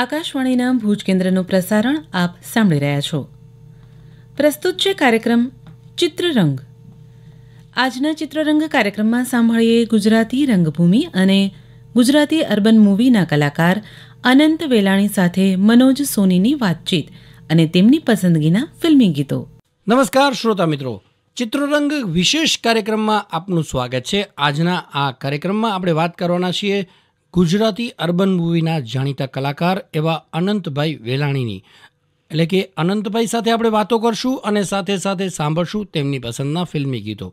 આકાશવાણીના ભુજ કેન્દ્રનું પ્રસારણ આપ સાંભળી રહ્યા છો પ્રસ્તુત છે કાર્યક્રમ ચિત્રરંગ આજના ચિત્રરંગ કાર્યક્રમમાં સાંભળીએ ગુજરાતી રંગભૂમિ અને ગુજરાતી અર્બન મૂવીના કલાકાર અનંત વેલાણી સાથે મનોજ સોનીની વાતચીત અને તેમની પસંદગીના ફિલ્મી ગીતો નમસ્કાર શ્રોતા મિત્રો ચિત્રરંગ વિશેષ કાર્યક્રમમાં આપનું સ્વાગત છે આજના આ કાર્યક્રમમાં આપણે વાત કરવાના છીએ ગુજરાતી અર્બન મૂવીના જાણીતા કલાકાર એવા અનંતભાઈ વેલાણીની એટલે કે અનંતભાઈ સાથે આપણે વાતો કરશું અને સાથે સાથે સાંભળશું તેમની પસંદના ફિલ્મી ગીતો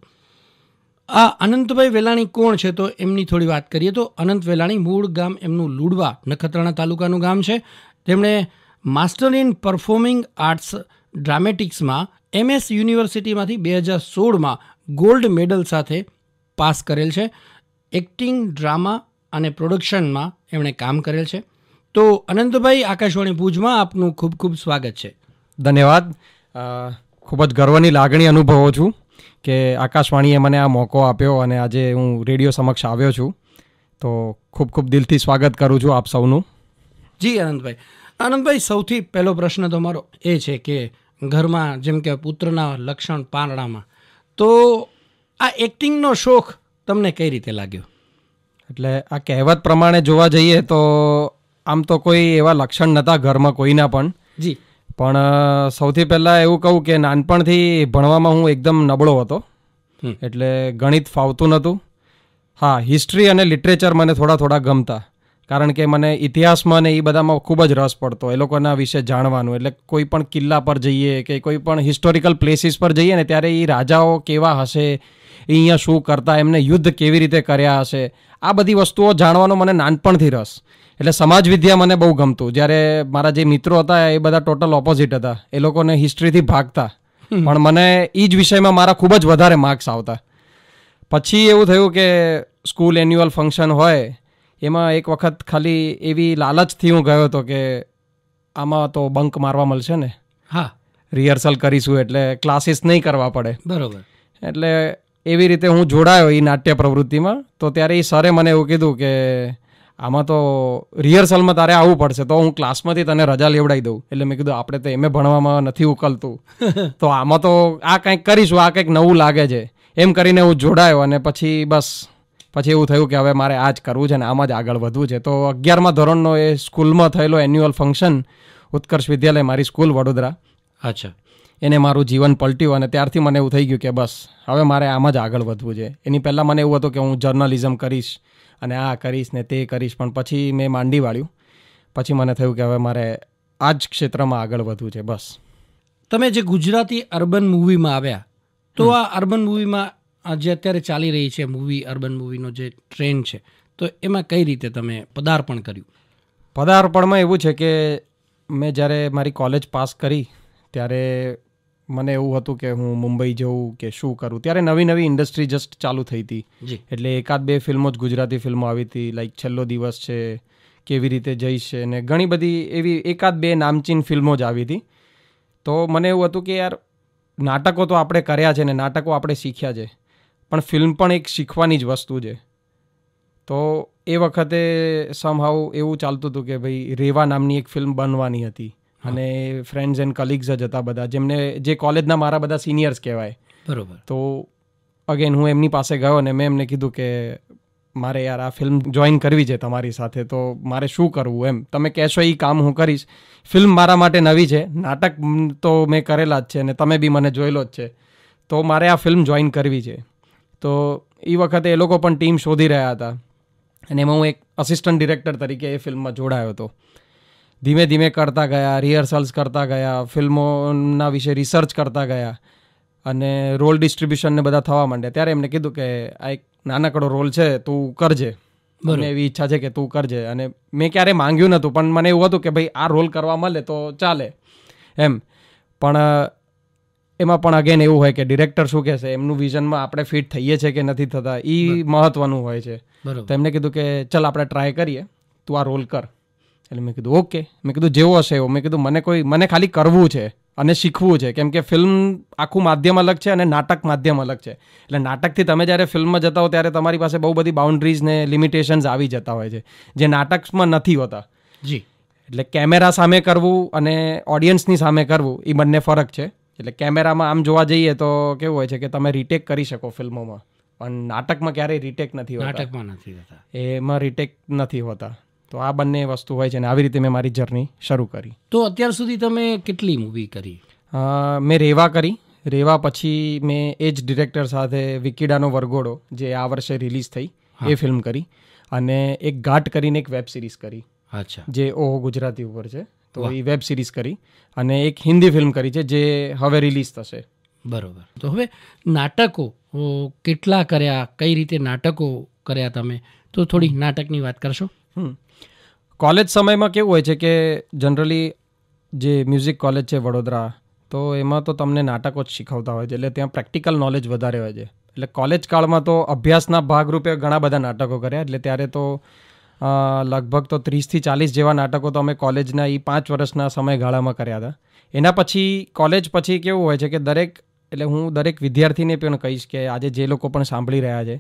આ અનંતભાઈ વેલાણી કોણ છે તો એમની થોડી વાત કરીએ તો અનંત વેલાણી મૂળ ગામ એમનું લુડવા નખત્રાણા તાલુકાનું ગામ છે તેમણે માસ્ટર ઇન પરફોર્મિંગ આર્ટ્સ ડ્રામેટિક્સમાં એમએસ યુનિવર્સિટીમાંથી બે હજાર સોળમાં ગોલ્ડ મેડલ સાથે પાસ કરેલ છે એક્ટિંગ ડ્રામા અને પ્રોડક્શનમાં એમણે કામ કરેલ છે તો અનંતભાઈ આકાશવાણી ભુજમાં આપનું ખૂબ ખૂબ સ્વાગત છે ધન્યવાદ ખૂબ જ ગર્વની લાગણી અનુભવો છું કે આકાશવાણીએ મને આ મોકો આપ્યો અને આજે હું રેડિયો સમક્ષ આવ્યો છું તો ખૂબ ખૂબ દિલથી સ્વાગત કરું છું આપ સૌનું જી અનંતભાઈ આનંદભાઈ સૌથી પહેલો પ્રશ્ન તમારો એ છે કે ઘરમાં જેમ કે પુત્રના લક્ષણ પાંદડામાં તો આ એક્ટિંગનો શોખ તમને કઈ રીતે લાગ્યો એટલે આ કહેવત પ્રમાણે જોવા જઈએ તો આમ તો કોઈ એવા લક્ષણ નહોતા ઘરમાં કોઈના પણ જી પણ સૌથી પહેલાં એવું કહું કે નાનપણથી ભણવામાં હું એકદમ નબળો હતો એટલે ગણિત ફાવતું નહોતું હા હિસ્ટ્રી અને લિટરેચર મને થોડા થોડા ગમતા કારણ કે મને ઇતિહાસમાં ને એ બધામાં ખૂબ જ રસ પડતો એ લોકોના વિશે જાણવાનું એટલે કોઈ પણ કિલ્લા પર જઈએ કે કોઈ પણ હિસ્ટોરિકલ પ્લેસીસ પર જઈએ ને ત્યારે એ રાજાઓ કેવા હશે એ અહીંયા શું કરતા એમને યુદ્ધ કેવી રીતે કર્યા હશે આ બધી વસ્તુઓ જાણવાનો મને નાનપણથી રસ એટલે સમાજ વિદ્યા મને બહુ ગમતું જ્યારે મારા જે મિત્રો હતા એ બધા ટોટલ ઓપોઝિટ હતા એ લોકોને હિસ્ટ્રીથી ભાગતા પણ મને એ જ વિષયમાં મારા ખૂબ જ વધારે માર્ક્સ આવતા પછી એવું થયું કે સ્કૂલ એન્યુઅલ ફંક્શન હોય એમાં એક વખત ખાલી એવી લાલચથી હું ગયો હતો કે આમાં તો બંક મારવા મળશે ને હા રિહર્સલ કરીશું એટલે ક્લાસીસ નહીં કરવા પડે બરાબર એટલે એવી રીતે હું જોડાયો એ નાટ્ય પ્રવૃત્તિમાં તો ત્યારે એ સરે મને એવું કીધું કે આમાં તો રિહર્સલમાં તારે આવવું પડશે તો હું ક્લાસમાંથી તને રજા લેવડાવી દઉં એટલે મેં કીધું આપણે તો એમ ભણવામાં નથી ઉકલતું તો આમાં તો આ કંઈક કરીશું આ કંઈક નવું લાગે છે એમ કરીને હું જોડાયો અને પછી બસ પછી એવું થયું કે હવે મારે આ જ કરવું છે ને આમાં જ આગળ વધવું છે તો અગિયારમાં ધોરણનો એ સ્કૂલમાં થયેલો એન્યુઅલ ફંક્શન ઉત્કર્ષ વિદ્યાલય મારી સ્કૂલ વડોદરા અચ્છા એને મારું જીવન પલટ્યું અને ત્યારથી મને એવું થઈ ગયું કે બસ હવે મારે આમ જ આગળ વધવું છે એની પહેલાં મને એવું હતું કે હું જર્નલિઝમ કરીશ અને આ કરીશ ને તે કરીશ પણ પછી મેં માંડી વાળ્યું પછી મને થયું કે હવે મારે આ જ ક્ષેત્રમાં આગળ વધવું છે બસ તમે જે ગુજરાતી અર્બન મૂવીમાં આવ્યા તો આ અર્બન મૂવીમાં જે અત્યારે ચાલી રહી છે મૂવી અર્બન મૂવીનો જે ટ્રેન્ડ છે તો એમાં કઈ રીતે તમે પદાર્પણ કર્યું પદાર્પણમાં એવું છે કે મેં જ્યારે મારી કોલેજ પાસ કરી ત્યારે મને એવું હતું કે હું મુંબઈ જઉં કે શું કરું ત્યારે નવી નવી ઇન્ડસ્ટ્રી જસ્ટ ચાલુ થઈ હતી એટલે એકાદ બે ફિલ્મો જ ગુજરાતી ફિલ્મો આવી હતી લાઈક છેલ્લો દિવસ છે કેવી રીતે જઈશ છે ને ઘણી બધી એવી એકાદ બે નામચીન ફિલ્મો જ આવી હતી તો મને એવું હતું કે યાર નાટકો તો આપણે કર્યા છે ને નાટકો આપણે શીખ્યા છે પણ ફિલ્મ પણ એક શીખવાની જ વસ્તુ છે તો એ વખતે સમહાઉ એવું ચાલતું હતું કે ભાઈ રેવા નામની એક ફિલ્મ બનવાની હતી અને ફ્રેન્ડ્સ એન્ડ કલીગ્સ જ હતા બધા જેમને જે કોલેજના મારા બધા સિનિયર્સ કહેવાય બરોબર તો અગેન હું એમની પાસે ગયો અને મેં એમને કીધું કે મારે યાર આ ફિલ્મ જોઈન કરવી છે તમારી સાથે તો મારે શું કરવું એમ તમે કહેશો એ કામ હું કરીશ ફિલ્મ મારા માટે નવી છે નાટક તો મેં કરેલા જ છે અને તમે બી મને જોયેલો જ છે તો મારે આ ફિલ્મ જોઈન કરવી છે તો એ વખતે એ લોકો પણ ટીમ શોધી રહ્યા હતા અને એમાં હું એક અસિસ્ટન્ટ ડિરેક્ટર તરીકે એ ફિલ્મમાં જોડાયો હતો ધીમે ધીમે કરતા ગયા રિહર્સલ્સ કરતા ગયા ફિલ્મોના વિશે રિસર્ચ કરતા ગયા અને રોલ ડિસ્ટ્રીબ્યુશનને બધા થવા માંડ્યા ત્યારે એમને કીધું કે આ એક નાનકડો રોલ છે તું કરજે મને એવી ઈચ્છા છે કે તું કરજે અને મેં ક્યારેય માંગ્યું નહોતું પણ મને એવું હતું કે ભાઈ આ રોલ કરવા મળે તો ચાલે એમ પણ એમાં પણ અગેન એવું હોય કે ડિરેક્ટર શું કહેશે એમનું વિઝનમાં આપણે ફિટ થઈએ છીએ કે નથી થતા એ મહત્વનું હોય છે તો એમને કીધું કે ચલ આપણે ટ્રાય કરીએ તું આ રોલ કર એટલે મેં કીધું ઓકે મેં કીધું જેવો હશે એવો મેં કીધું મને કોઈ મને ખાલી કરવું છે અને શીખવું છે કેમ કે ફિલ્મ આખું માધ્યમ અલગ છે અને નાટક માધ્યમ અલગ છે એટલે નાટકથી તમે જ્યારે ફિલ્મમાં જતા હો ત્યારે તમારી પાસે બહુ બધી બાઉન્ડ્રીઝ ને લિમિટેશન્સ આવી જતા હોય છે જે નાટકમાં નથી હોતા જી એટલે કેમેરા સામે કરવું અને ઓડિયન્સની સામે કરવું એ બંને ફરક છે એટલે કેમેરામાં આમ જોવા જઈએ તો કેવું હોય છે કે તમે રિટેક કરી શકો ફિલ્મોમાં પણ નાટકમાં ક્યારેય રિટેક નથી હોતા નાટકમાં નથી હોતા એમાં રિટેક નથી હોતા તો આ બંને વસ્તુ હોય છે અને આવી રીતે મેં મારી જર્ની શરૂ કરી તો અત્યાર સુધી તમે કેટલી મૂવી કરી મેં રેવા કરી રેવા પછી મેં એ જ ડિરેક્ટર સાથે વિકીડાનો વરઘોડો જે આ વર્ષે રિલીઝ થઈ એ ફિલ્મ કરી અને એક ગાંઠ કરીને એક વેબ સિરીઝ કરી અચ્છા જે ઓહો ગુજરાતી ઉપર છે તો એ વેબ સિરીઝ કરી અને એક હિન્દી ફિલ્મ કરી છે જે હવે રિલીઝ થશે બરોબર તો હવે નાટકો કેટલા કર્યા કઈ રીતે નાટકો કર્યા તમે તો થોડી નાટકની વાત કરશો હમ કોલેજ સમયમાં કેવું હોય છે કે જનરલી જે મ્યુઝિક કોલેજ છે વડોદરા તો એમાં તો તમને નાટકો જ શીખવતા હોય છે એટલે ત્યાં પ્રેક્ટિકલ નોલેજ વધારે હોય છે એટલે કોલેજ કાળમાં તો અભ્યાસના ભાગરૂપે ઘણા બધા નાટકો કર્યા એટલે ત્યારે તો લગભગ તો ત્રીસથી ચાલીસ જેવા નાટકો તો અમે કોલેજના એ પાંચ વર્ષના સમયગાળામાં કર્યા હતા એના પછી કોલેજ પછી કેવું હોય છે કે દરેક એટલે હું દરેક વિદ્યાર્થીને પણ કહીશ કે આજે જે લોકો પણ સાંભળી રહ્યા છે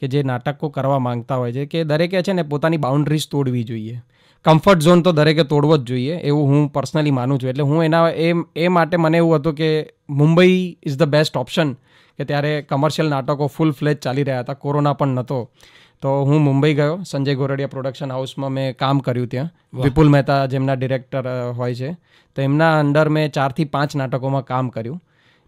કે જે નાટકો કરવા માંગતા હોય છે કે દરેકે છે ને પોતાની બાઉન્ડ્રીઝ તોડવી જોઈએ કમ્ફર્ટ ઝોન તો દરેકે તોડવો જ જોઈએ એવું હું પર્સનલી માનું છું એટલે હું એના એ એ માટે મને એવું હતું કે Mumbai is the best option કે ત્યારે કમર્શિયલ નાટકો ફૂલ ફ્લેજ ચાલી રહ્યા હતા કોરોના પણ નહોતો તો હું મુંબઈ ગયો સંજય ગોરડિયા પ્રોડક્શન હાઉસમાં મેં કામ કર્યું ત્યાં વિપુલ મહેતા જેમના ડિરેક્ટર હોય છે તો એમના અંડર મેં ચારથી પાંચ નાટકોમાં કામ કર્યું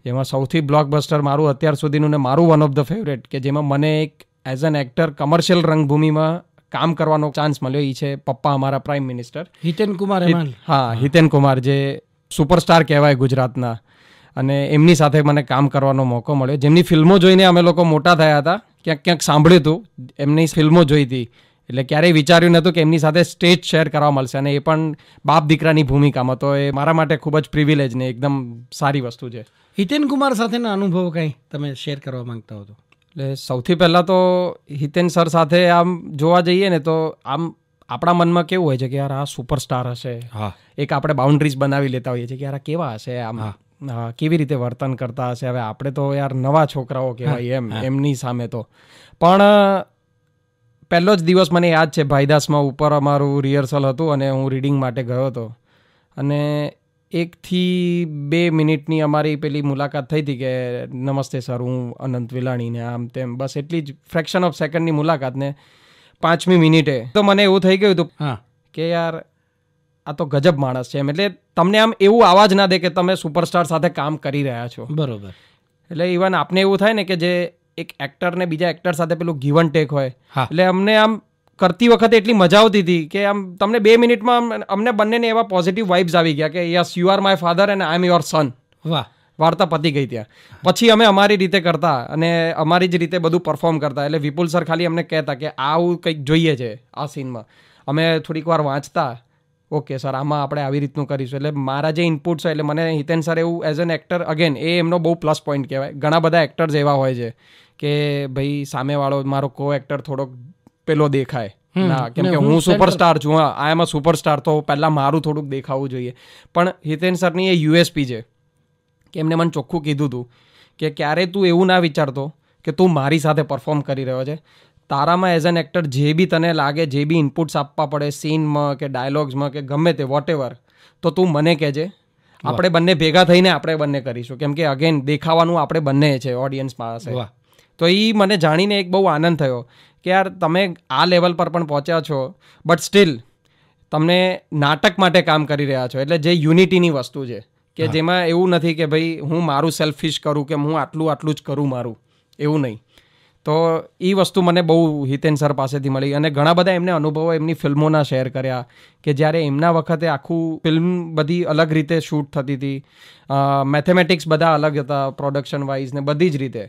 જેમાં સૌથી બ્લોકબસ્ટર મારું અત્યાર સુધીનું ને મારું વન ઓફ ધ ફેવરેટ કે જેમાં મને એક એઝ એન એક્ટર કમર્શિયલ રંગભૂમિમાં કામ કરવાનો ચાન્સ મળ્યો એ છે પપ્પા અમારા પ્રાઇમ મિનિસ્ટર હિતેન કુમાર હા હિતેન કુમાર જે સુપરસ્ટાર કહેવાય ગુજરાતના અને એમની સાથે મને કામ કરવાનો મોકો મળ્યો જેમની ફિલ્મો જોઈને અમે લોકો મોટા થયા હતા ક્યાંક ક્યાંક સાંભળ્યું હતું એમની ફિલ્મો જોઈ હતી એટલે ક્યારેય વિચાર્યું નહોતું કે એમની સાથે સ્ટેજ શેર કરવા મળશે અને એ પણ બાપ દીકરાની ભૂમિકામાં તો એ મારા માટે ખૂબ જ પ્રિવિલેજ ને એકદમ સારી વસ્તુ છે હિતેન કુમાર સાથેના અનુભવ કંઈ તમે શેર કરવા માંગતા હતો એટલે સૌથી પહેલાં તો હિતેન સર સાથે આમ જોવા જઈએ ને તો આમ આપણા મનમાં કેવું હોય છે કે યાર આ સુપરસ્ટાર હશે હા એક આપણે બાઉન્ડ્રીઝ બનાવી લેતા હોઈએ છીએ કે યાર કેવા હશે આમ કેવી રીતે વર્તન કરતા હશે હવે આપણે તો યાર નવા છોકરાઓ કહેવાય એમ એમની સામે તો પણ પહેલો જ દિવસ મને યાદ છે ભાઈદાસમાં ઉપર અમારું રિહર્સલ હતું અને હું રીડિંગ માટે ગયો હતો અને એકથી બે મિનિટની અમારી પેલી મુલાકાત થઈ હતી કે નમસ્તે સર હું અનંત વિલાણીને આમ તેમ બસ એટલી જ ફ્રેક્શન ઓફ સેકન્ડની મુલાકાતને પાંચમી મિનિટે તો મને એવું થઈ ગયું હતું હા કે યાર આ તો ગજબ માણસ છે એમ એટલે તમને આમ એવું આવા જ ના દે કે તમે સુપરસ્ટાર સાથે કામ કરી રહ્યા છો બરોબર એટલે ઇવન આપને એવું થાય ને કે જે એક એક્ટરને બીજા એક્ટર સાથે પેલું ગીવન ટેક હોય એટલે અમને આમ કરતી વખતે એટલી મજા આવતી હતી કે આમ તમને બે મિનિટમાં અમને બંનેને એવા પોઝિટિવ વાઇબ્સ આવી ગયા કે yes you are my father and I am your son વાહ વાર્તા પતી ગઈ ત્યાં પછી અમે અમારી રીતે કરતા અને અમારી જ રીતે બધું પરફોર્મ કરતા એટલે વિપુલ સર ખાલી અમને કહેતા કે આવું કંઈક જોઈએ છે આ સીનમાં અમે થોડીક વાર વાંચતા ઓકે સર આમાં આપણે આવી રીતનું કરીશું એટલે મારા જે ઇનપુટ છે એટલે મને હિતેન સર એવું એઝ એન એક્ટર અગેન એ એમનો બહુ પ્લસ પોઈન્ટ કહેવાય ઘણા બધા એક્ટર્સ એવા હોય છે કે ભાઈ સામેવાળો મારો કો એક્ટર થોડોક પેલો દેખાય ના કેમ કે હું સુપરસ્ટાર છું આઈ એમ સુપરસ્ટાર તો પહેલાં મારું થોડુંક દેખાવું જોઈએ પણ હિતેન સરની એ યુએસપી છે કે એમને મને ચોખ્ખું કીધું હતું કે ક્યારેય તું એવું ના વિચારતો કે તું મારી સાથે પરફોર્મ કરી રહ્યો છે તારામાં એઝ એન એક્ટર જે બી તને લાગે જે બી ઇનપુટ્સ આપવા પડે સીનમાં કે ડાયલોગ્સમાં કે ગમે તે વોટ તો તું મને કહેજે આપણે બંને ભેગા થઈને આપણે બંને કરીશું કેમ કે અગેન દેખાવાનું આપણે બંને છે ઓડિયન્સ પાસે તો એ મને જાણીને એક બહુ આનંદ થયો કે યાર તમે આ લેવલ પર પણ પહોંચ્યા છો બટ સ્ટીલ તમને નાટક માટે કામ કરી રહ્યા છો એટલે જે યુનિટીની વસ્તુ છે કે જેમાં એવું નથી કે ભાઈ હું મારું સેલ્ફિશ કરું કે હું આટલું આટલું જ કરું મારું એવું નહીં તો એ વસ્તુ મને બહુ હિતેન સર પાસેથી મળી અને ઘણા બધા એમને અનુભવો એમની ફિલ્મોના શેર કર્યા કે જ્યારે એમના વખતે આખું ફિલ્મ બધી અલગ રીતે શૂટ થતી હતી મેથેમેટિક્સ બધા અલગ હતા પ્રોડક્શન વાઇઝ ને બધી જ રીતે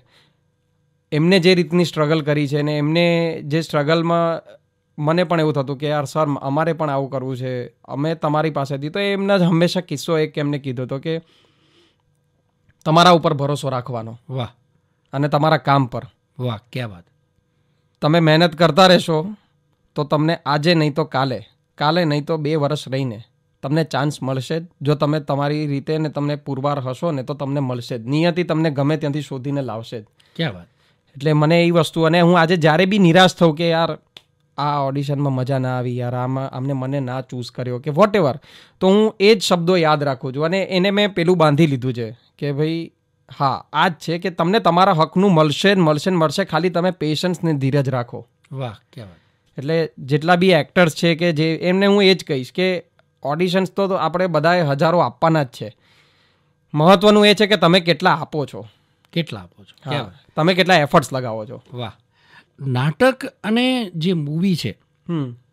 એમને જે રીતની સ્ટ્રગલ કરી છે ને એમને જે સ્ટ્રગલમાં મને પણ એવું થતું કે યાર સર અમારે પણ આવું કરવું છે અમે તમારી પાસેથી તો એમના જ હંમેશા કિસ્સો એક એમને કીધો હતો કે તમારા ઉપર ભરોસો રાખવાનો વાહ અને તમારા કામ પર વાહ ક્યાં વાત તમે મહેનત કરતા રહેશો તો તમને આજે નહીં તો કાલે કાલે નહીં તો બે વર્ષ રહીને તમને ચાન્સ મળશે જ જો તમે તમારી રીતે ને તમને પુરવાર હશો ને તો તમને મળશે જ નિયતિ તમને ગમે ત્યાંથી શોધીને લાવશે જ ક્યાં વાત એટલે મને એ વસ્તુ અને હું આજે જ્યારે બી નિરાશ થઉં કે યાર આ ઓડિશનમાં મજા ના આવી યાર આમાં અમને મને ના ચૂઝ કર્યો કે વોટ એવર તો હું એ જ શબ્દો યાદ રાખું છું અને એને મેં પેલું બાંધી લીધું છે કે ભાઈ હા આ જ છે કે તમને તમારા હકનું મળશે ને મળશે ને મળશે ખાલી તમે પેશન્સને ધીરજ રાખો વાહ ક્યાં વાત એટલે જેટલા બી એક્ટર્સ છે કે જે એમને હું એ જ કહીશ કે ઓડિશન્સ તો આપણે બધાએ હજારો આપવાના જ છે મહત્ત્વનું એ છે કે તમે કેટલા આપો છો કેટલા આપો છો તમે કેટલા એફર્ટ્સ લગાવો છો વાહ નાટક અને જે મૂવી છે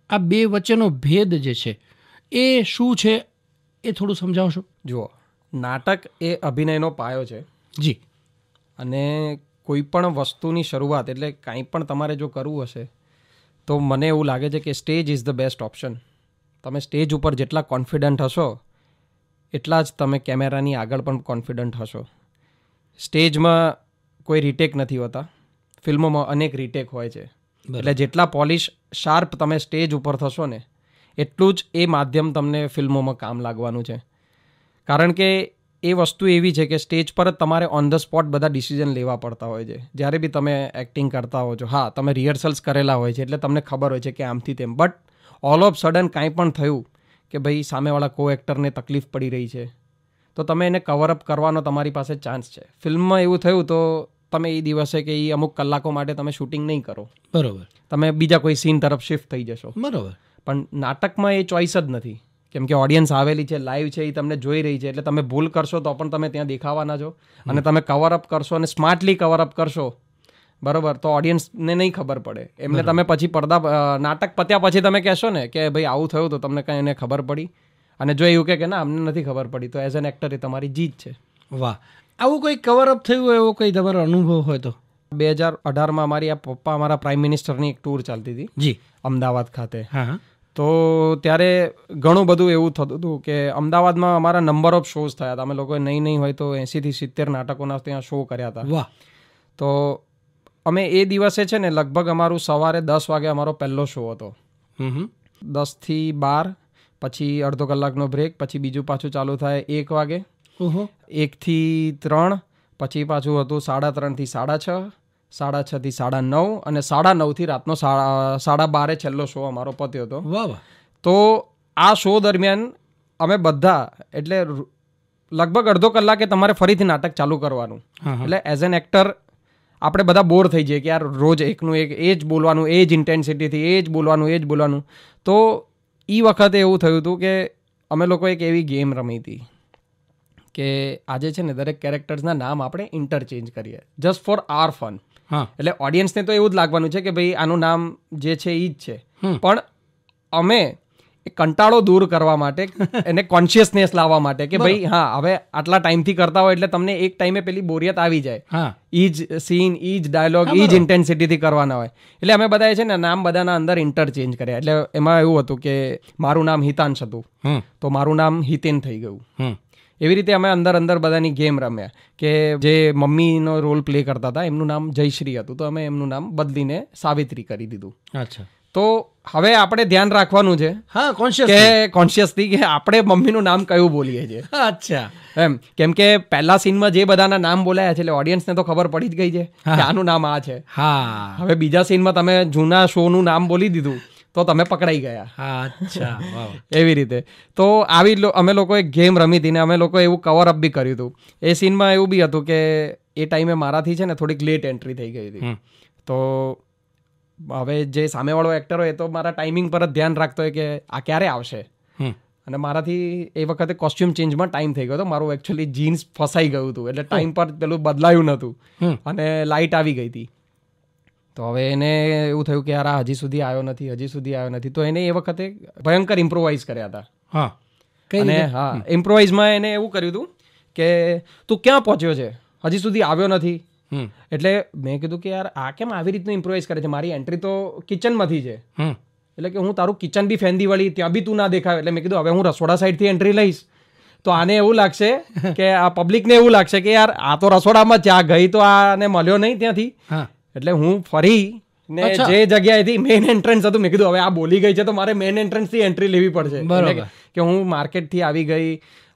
આ બે વચ્ચેનો ભેદ જે છે એ શું છે એ થોડું સમજાવશો જુઓ નાટક એ અભિનયનો પાયો છે જી અને કોઈ પણ વસ્તુની શરૂઆત એટલે કાંઈ પણ તમારે જો કરવું હશે તો મને એવું લાગે છે કે stage is the best option તમે સ્ટેજ ઉપર જેટલા કોન્ફિડન્ટ હશો એટલા જ તમે કેમેરાની આગળ પણ કોન્ફિડન્ટ હશો સ્ટેજમાં કોઈ રિટેક નથી હોતા ફિલ્મોમાં અનેક રિટેક હોય છે એટલે જેટલા પોલિશ શાર્પ તમે સ્ટેજ ઉપર થશો ને એટલું જ એ માધ્યમ તમને ફિલ્મોમાં કામ લાગવાનું છે કારણ કે એ વસ્તુ એવી છે કે સ્ટેજ પર જ તમારે ઓન ધ સ્પોટ બધા ડિસિઝન લેવા પડતા હોય છે જ્યારે બી તમે એક્ટિંગ કરતા હો છો હા તમે રિહર્સલ્સ કરેલા હોય છે એટલે તમને ખબર હોય છે કે આમથી તેમ બટ ઓલ ઓફ સડન કાંઈ પણ થયું કે ભાઈ સામેવાળા કો એક્ટરને તકલીફ પડી રહી છે તો તમે એને કવરઅપ કરવાનો તમારી પાસે ચાન્સ છે ફિલ્મમાં એવું થયું તો તમે એ દિવસે કે એ અમુક કલાકો માટે તમે શૂટિંગ નહીં કરો બરાબર તમે બીજા કોઈ સીન તરફ શિફ્ટ થઈ જશો બરાબર પણ નાટકમાં એ ચોઈસ જ નથી કેમ કે ઓડિયન્સ આવેલી છે લાઈવ છે એ તમને જોઈ રહી છે એટલે તમે ભૂલ કરશો તો પણ તમે ત્યાં દેખાવાના છો અને તમે કવરઅપ કરશો અને સ્માર્ટલી કવરઅપ કરશો બરાબર તો ઓડિયન્સને નહીં ખબર પડે એમને તમે પછી પડદા નાટક પત્યા પછી તમે કહેશો ને કે ભાઈ આવું થયું તો તમને કાંઈ એને ખબર પડી અને જો એવું કે ના અમને નથી ખબર પડી તો એઝ એન એક્ટર એ તમારી જીત છે વાહ આવું કોઈ કવરઅપ થયું એવો કોઈ તમારો અનુભવ હોય તો બે હજાર અઢારમાં અમારી આ પપ્પા અમારા પ્રાઇમ મિનિસ્ટરની એક ટૂર ચાલતી હતી જી અમદાવાદ ખાતે હા તો ત્યારે ઘણું બધું એવું થતું હતું કે અમદાવાદમાં અમારા નંબર ઓફ શોઝ થયા હતા અમે લોકોએ નહીં નહીં હોય તો એંસીથી સિત્તેર નાટકોના ત્યાં શો કર્યા હતા વાહ તો અમે એ દિવસે છે ને લગભગ અમારું સવારે દસ વાગે અમારો પહેલો શો હતો દસથી બાર પછી અડધો કલાકનો બ્રેક પછી બીજું પાછું ચાલુ થાય એક વાગે એકથી ત્રણ પછી પાછું હતું સાડા ત્રણથી સાડા છ સાડા છ થી સાડા નવ અને સાડા નવથી રાતનો સાડા સાડા બારે છેલ્લો શો અમારો પત્યો હતો તો આ શો દરમિયાન અમે બધા એટલે લગભગ અડધો કલાકે તમારે ફરીથી નાટક ચાલુ કરવાનું એટલે એઝ એન એક્ટર આપણે બધા બોર થઈ જઈએ કે યાર રોજ એકનું એક એ જ બોલવાનું એ જ ઇન્ટેન્સિટીથી એ જ બોલવાનું એ જ બોલવાનું તો એ વખતે એવું થયું હતું કે અમે લોકો એક એવી ગેમ રમી હતી કે આજે છે ને દરેક કેરેક્ટર્સના નામ આપણે ઇન્ટરચેન્જ કરીએ જસ્ટ ફોર આર ફન એટલે ઓડિયન્સને તો એવું જ લાગવાનું છે કે ભાઈ આનું નામ જે છે એ જ છે પણ અમે એ કંટાળો દૂર કરવા માટે એને કોન્શિયસનેસ લાવવા માટે કે ભાઈ હા હવે આટલા ટાઈમથી કરતા હોય એટલે તમને એક ટાઈમે પેલી બોરિયત આવી જાય ઈ જ સીન ઈ જ ડાયલોગ ઈ જ ઇન્ટેન્સિટીથી કરવાના હોય એટલે અમે બધાએ છે ને નામ બધાના અંદર ઇન્ટરચેન્જ કર્યા એટલે એમાં એવું હતું કે મારું નામ હિતાંશ હતું તો મારું નામ હિતેન થઈ ગયું એવી રીતે અમે અંદર અંદર બધાની ગેમ રમ્યા કે જે મમ્મીનો રોલ પ્લે કરતા હતા એમનું નામ જયશ્રી હતું તો અમે એમનું નામ બદલીને સાવિત્રી કરી દીધું અચ્છા તો હવે આપણે ધ્યાન રાખવાનું છે હા કોન્શિયસ કે કોન્શિયસથી કે આપણે મમ્મીનું નામ કયું બોલીએ છીએ અચ્છા એમ કેમ કે પહેલા સીનમાં જે બધાના નામ બોલાયા છે એટલે ઓડિયન્સને તો ખબર પડી જ ગઈ છે કે આનું નામ આ છે હા હવે બીજા સીનમાં તમે જૂના શોનું નામ બોલી દીધું તો તમે પકડાઈ ગયા અચ્છા એવી રીતે તો આવી અમે લોકો એક ગેમ રમી હતી ને અમે લોકો એવું કવર અપ બી કર્યું હતું એ સીનમાં એવું બી હતું કે એ ટાઈમે મારાથી છે ને થોડીક લેટ એન્ટ્રી થઈ ગઈ હતી તો હવે જે સામેવાળો એક્ટર હોય એ તો મારા ટાઈમિંગ પર જ ધ્યાન રાખતો હોય કે આ ક્યારે આવશે અને મારાથી એ વખતે કોસ્ચ્યુમ ચેન્જમાં ટાઈમ થઈ ગયો હતો મારું એકચ્યુઅલી જીન્સ ફસાઈ ગયું હતું એટલે ટાઈમ પર પેલું બદલાયું નહોતું અને લાઇટ આવી ગઈ હતી તો હવે એને એવું થયું કે યાર હજી સુધી આવ્યો નથી હજી સુધી આવ્યો નથી તો એને એ વખતે ભયંકર ઇમ્પ્રોવાઇઝ કર્યા હતા હા અને હા ઇમ્પ્રોવાઇઝમાં એને એવું કર્યું હતું કે તું ક્યાં પહોંચ્યો છે હજી સુધી આવ્યો નથી એટલે મેં કીધું કે યાર આ કેમ આવી રીતનું ઇમ્પ્રોવાઇઝ કરે છે મારી એન્ટ્રી તો કિચનમાંથી છે એટલે કે હું તારું કિચન બી ફેંદી વળી ત્યાં બી તું ના દેખાય એટલે મેં કીધું હવે હું રસોડા સાઈડથી એન્ટ્રી લઈશ તો આને એવું લાગશે કે આ પબ્લિકને એવું લાગશે કે યાર આ તો રસોડામાં જ્યાં ગઈ તો આને મળ્યો નહીં ત્યાંથી એટલે હું ફરી ને જે જગ્યાએથી મેઇન એન્ટ્રન્સ હતું મેં કીધું હવે આ બોલી ગઈ છે તો મારે મેઇન એન્ટ્રન્સથી એન્ટ્રી લેવી પડશે કે હું માર્કેટથી આવી ગઈ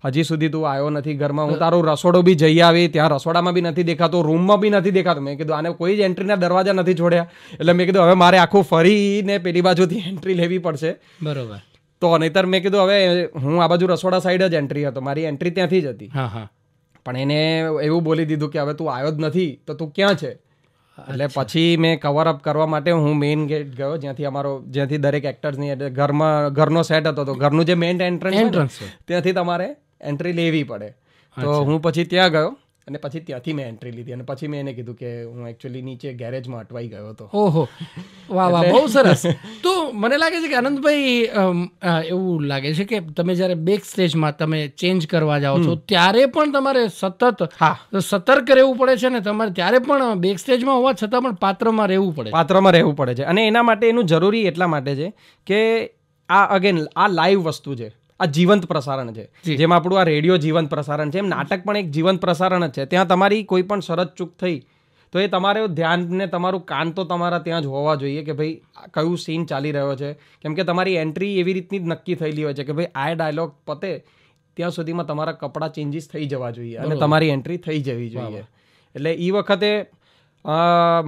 હજી સુધી તું આવ્યો નથી ઘરમાં હું તારું રસોડો બી જઈ આવી ત્યાં રસોડામાં બી નથી દેખાતો રૂમમાં બી નથી દેખાતો મેં કીધું આને કોઈ જ એન્ટ્રીના દરવાજા નથી છોડ્યા એટલે મેં કીધું હવે મારે આખું ફરીને પેલી બાજુથી એન્ટ્રી લેવી પડશે બરોબર તો નહીતર મેં કીધું હવે હું આ બાજુ રસોડા સાઈડ જ એન્ટ્રી હતો મારી એન્ટ્રી ત્યાંથી જ હતી હા હા પણ એને એવું બોલી દીધું કે હવે તું આવ્યો જ નથી તો તું ક્યાં છે એટલે પછી મેં કવર અપ કરવા માટે હું મેઇન ગેટ ગયો જ્યાંથી અમારો જ્યાંથી દરેક એક્ટર્સની એટલે ઘરમાં ઘરનો સેટ હતો તો ઘરનું જે મેઇન એન્ટ્રન્સ એન્ટ્રન્સ ત્યાંથી તમારે એન્ટ્રી લેવી પડે તો હું પછી ત્યાં ગયો અને પછી ત્યાંથી મેં એન્ટ્રી લીધી અને પછી મેં એને કીધું કે હું એકચ્યુઅલી નીચે ગેરેજમાં અટવાઈ ગયો હતો ઓહો વાહ વાહ બહુ સરસ તો મને લાગે છે કે આનંદભાઈ એવું લાગે છે કે તમે જ્યારે બેક સ્ટેજમાં તમે ચેન્જ કરવા જાઓ છો ત્યારે પણ તમારે સતત હા સતર્ક રહેવું પડે છે ને તમારે ત્યારે પણ બેક સ્ટેજમાં હોવા છતાં પણ પાત્રમાં રહેવું પડે પાત્રમાં રહેવું પડે છે અને એના માટે એનું જરૂરી એટલા માટે છે કે આ અગેન આ લાઈવ વસ્તુ છે આ જીવંત પ્રસારણ છે જેમ આપણું આ રેડિયો જીવંત પ્રસારણ છે એમ નાટક પણ એક જીવંત પ્રસારણ જ છે ત્યાં તમારી કોઈ પણ શરત ચૂક થઈ તો એ તમારે ધ્યાનને તમારું કાન તો તમારા ત્યાં જ હોવા જોઈએ કે ભાઈ કયું સીન ચાલી રહ્યો છે કેમ કે તમારી એન્ટ્રી એવી રીતની જ નક્કી થયેલી હોય છે કે ભાઈ આ ડાયલોગ પતે ત્યાં સુધીમાં તમારા કપડાં ચેન્જીસ થઈ જવા જોઈએ અને તમારી એન્ટ્રી થઈ જવી જોઈએ એટલે એ વખતે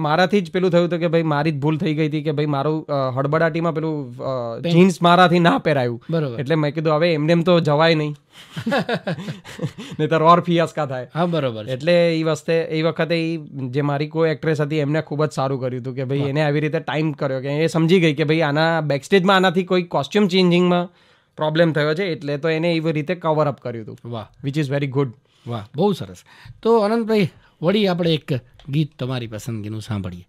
મારાથી જ પેલું થયું હતું કે ભાઈ મારી જ ભૂલ થઈ ગઈ હતી કે ભાઈ મારું હડબડાટીમાં પેલું જીન્સ મારાથી ના પહેરાયું એટલે મેં કીધું હવે એમને એમ તો જવાય નહીં નહીતર ઓર ફિયાસ્કા થાય હા બરોબર એટલે એ વખતે એ વખતે એ જે મારી કોઈ એક્ટ્રેસ હતી એમને ખૂબ જ સારું કર્યું હતું કે ભાઈ એને આવી રીતે ટાઈમ કર્યો કે એ સમજી ગઈ કે ભાઈ આના બેકસ્ટેજમાં આનાથી કોઈ કોસ્ચ્યુમ ચેન્જિંગમાં પ્રોબ્લેમ થયો છે એટલે તો એને એવી રીતે કવર અપ કર્યું હતું વાહ વિચ ઇઝ વેરી ગુડ વાહ બહુ સરસ તો અનંતભાઈ વળી આપણે એક ગીત તમારી પસંદગીનું સાંભળીએ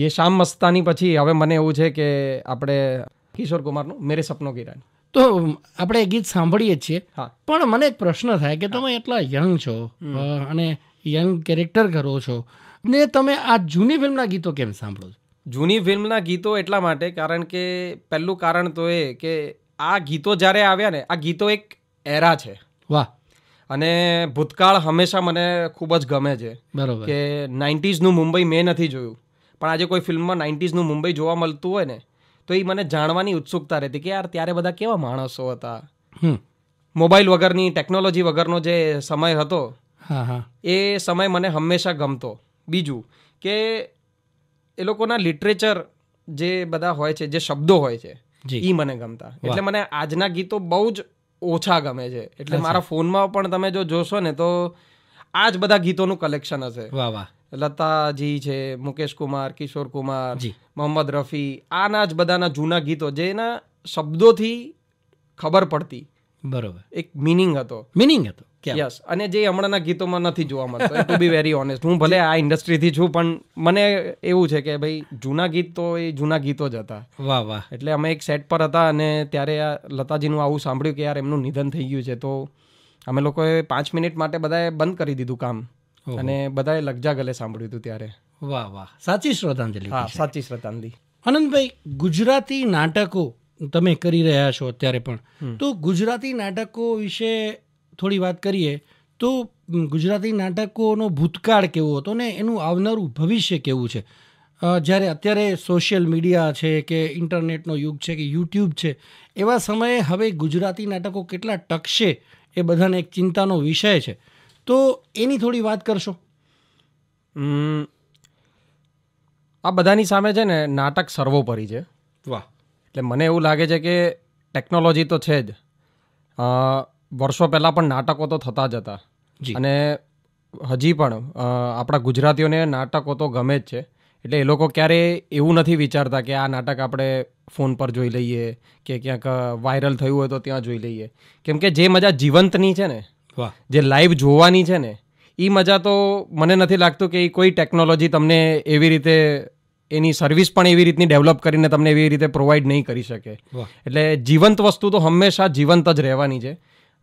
યે શામ મસ્તાની પછી હવે મને એવું છે કે આપણે કિશોર કુમારનું મેરે સપનો કિરાન તો આપણે ગીત સાંભળીએ છીએ પણ મને એક પ્રશ્ન થાય કે તમે એટલા યંગ છો અને યંગ કેરેક્ટર કરો છો ને તમે આ જૂની ફિલ્મના ગીતો કેમ સાંભળો છો જૂની ફિલ્મના ગીતો એટલા માટે કારણ કે પહેલું કારણ તો એ કે આ ગીતો જ્યારે આવ્યા ને આ ગીતો એક એરા છે વાહ અને ભૂતકાળ હંમેશા મને ખૂબ જ ગમે છે બરાબર કે નાઇન્ટીઝનું મુંબઈ મેં નથી જોયું પણ આજે કોઈ ફિલ્મમાં નાઇન્ટીઝનું મુંબઈ જોવા મળતું હોય ને તો એ મને જાણવાની ઉત્સુકતા રહેતી કે યાર ત્યારે બધા કેવા માણસો હતા મોબાઈલ વગરની ટેકનોલોજી વગરનો જે સમય હતો એ સમય મને હંમેશા ગમતો બીજું કે એ લોકોના લિટરેચર જે બધા હોય છે જે શબ્દો હોય છે એ મને ગમતા એટલે મને આજના ગીતો બહુ જ ઓછા ગમે છે એટલે મારા ફોનમાં પણ તમે જો જોશો ને તો આ જ બધા ગીતોનું કલેક્શન હશે વાહ વાહ લતાજી છે મુકેશ કુમાર કિશોર કુમાર મોહમ્મદ રફી આના જ બધાના જૂના ગીતો જેના શબ્દોથી ખબર પડતી બરોબર એક મિનિંગ હતો મિનિંગ હતો યસ અને જે હમણાંના ગીતોમાં નથી જોવા મળતો ટુ બી વેરી ઓનેસ્ટ હું ભલે આ ઇન્ડસ્ટ્રીથી છું પણ મને એવું છે કે ભાઈ જૂના ગીત તો એ જૂના ગીતો જ હતા વાહ વાહ એટલે અમે એક સેટ પર હતા અને ત્યારે આ લતાજીનું આવું સાંભળ્યું કે યાર એમનું નિધન થઈ ગયું છે તો અમે લોકોએ પાંચ મિનિટ માટે બધાએ બંધ કરી દીધું કામ અને બધાએ લગજા ગલે સાંભળ્યું હતું ત્યારે વાહ વાહ સાચી શ્રદ્ધાંજલિ હા સાચી શ્રદ્ધાંજલિ આનંદભાઈ ગુજરાતી નાટકો તમે કરી રહ્યા છો અત્યારે પણ તો ગુજરાતી નાટકો વિશે થોડી વાત કરીએ તો ગુજરાતી નાટકોનો ભૂતકાળ કેવો હતો ને એનું આવનારું ભવિષ્ય કેવું છે જ્યારે અત્યારે સોશિયલ મીડિયા છે કે ઇન્ટરનેટનો યુગ છે કે યુટ્યુબ છે એવા સમયે હવે ગુજરાતી નાટકો કેટલા ટકશે એ બધાને એક ચિંતાનો વિષય છે તો એની થોડી વાત કરશો આ બધાની સામે છે ને નાટક સર્વોપરી છે વાહ એટલે મને એવું લાગે છે કે ટેકનોલોજી તો છે જ વર્ષો પહેલાં પણ નાટકો તો થતા જ હતા અને હજી પણ આપણા ગુજરાતીઓને નાટકો તો ગમે જ છે એટલે એ લોકો ક્યારેય એવું નથી વિચારતા કે આ નાટક આપણે ફોન પર જોઈ લઈએ કે ક્યાંક વાયરલ થયું હોય તો ત્યાં જોઈ લઈએ કેમ કે જે મજા જીવંતની છે ને જે લાઈવ જોવાની છે ને એ મજા તો મને નથી લાગતું કે એ કોઈ ટેકનોલોજી તમને એવી રીતે એની સર્વિસ પણ એવી રીતની ડેવલપ કરીને તમને એવી રીતે પ્રોવાઈડ નહીં કરી શકે એટલે જીવંત વસ્તુ તો હંમેશા જીવંત જ રહેવાની છે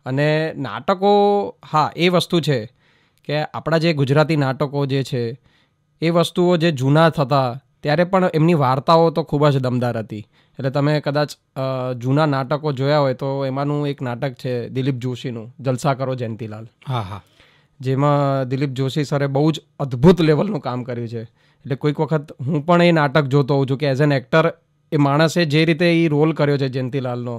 અને નાટકો હા એ વસ્તુ છે કે આપણા જે ગુજરાતી નાટકો જે છે એ વસ્તુઓ જે જૂના થતા ત્યારે પણ એમની વાર્તાઓ તો ખૂબ જ દમદાર હતી એટલે તમે કદાચ જૂના નાટકો જોયા હોય તો એમાંનું એક નાટક છે દિલીપ જોશીનું જલસા કરો જયંતિલાલ હા હા જેમાં દિલીપ જોશી સરે બહુ જ અદ્ભુત લેવલનું કામ કર્યું છે એટલે કોઈક વખત હું પણ એ નાટક જોતો હોઉં છું કે એઝ એન એક્ટર એ માણસે જે રીતે એ રોલ કર્યો છે જયંતીલાલનો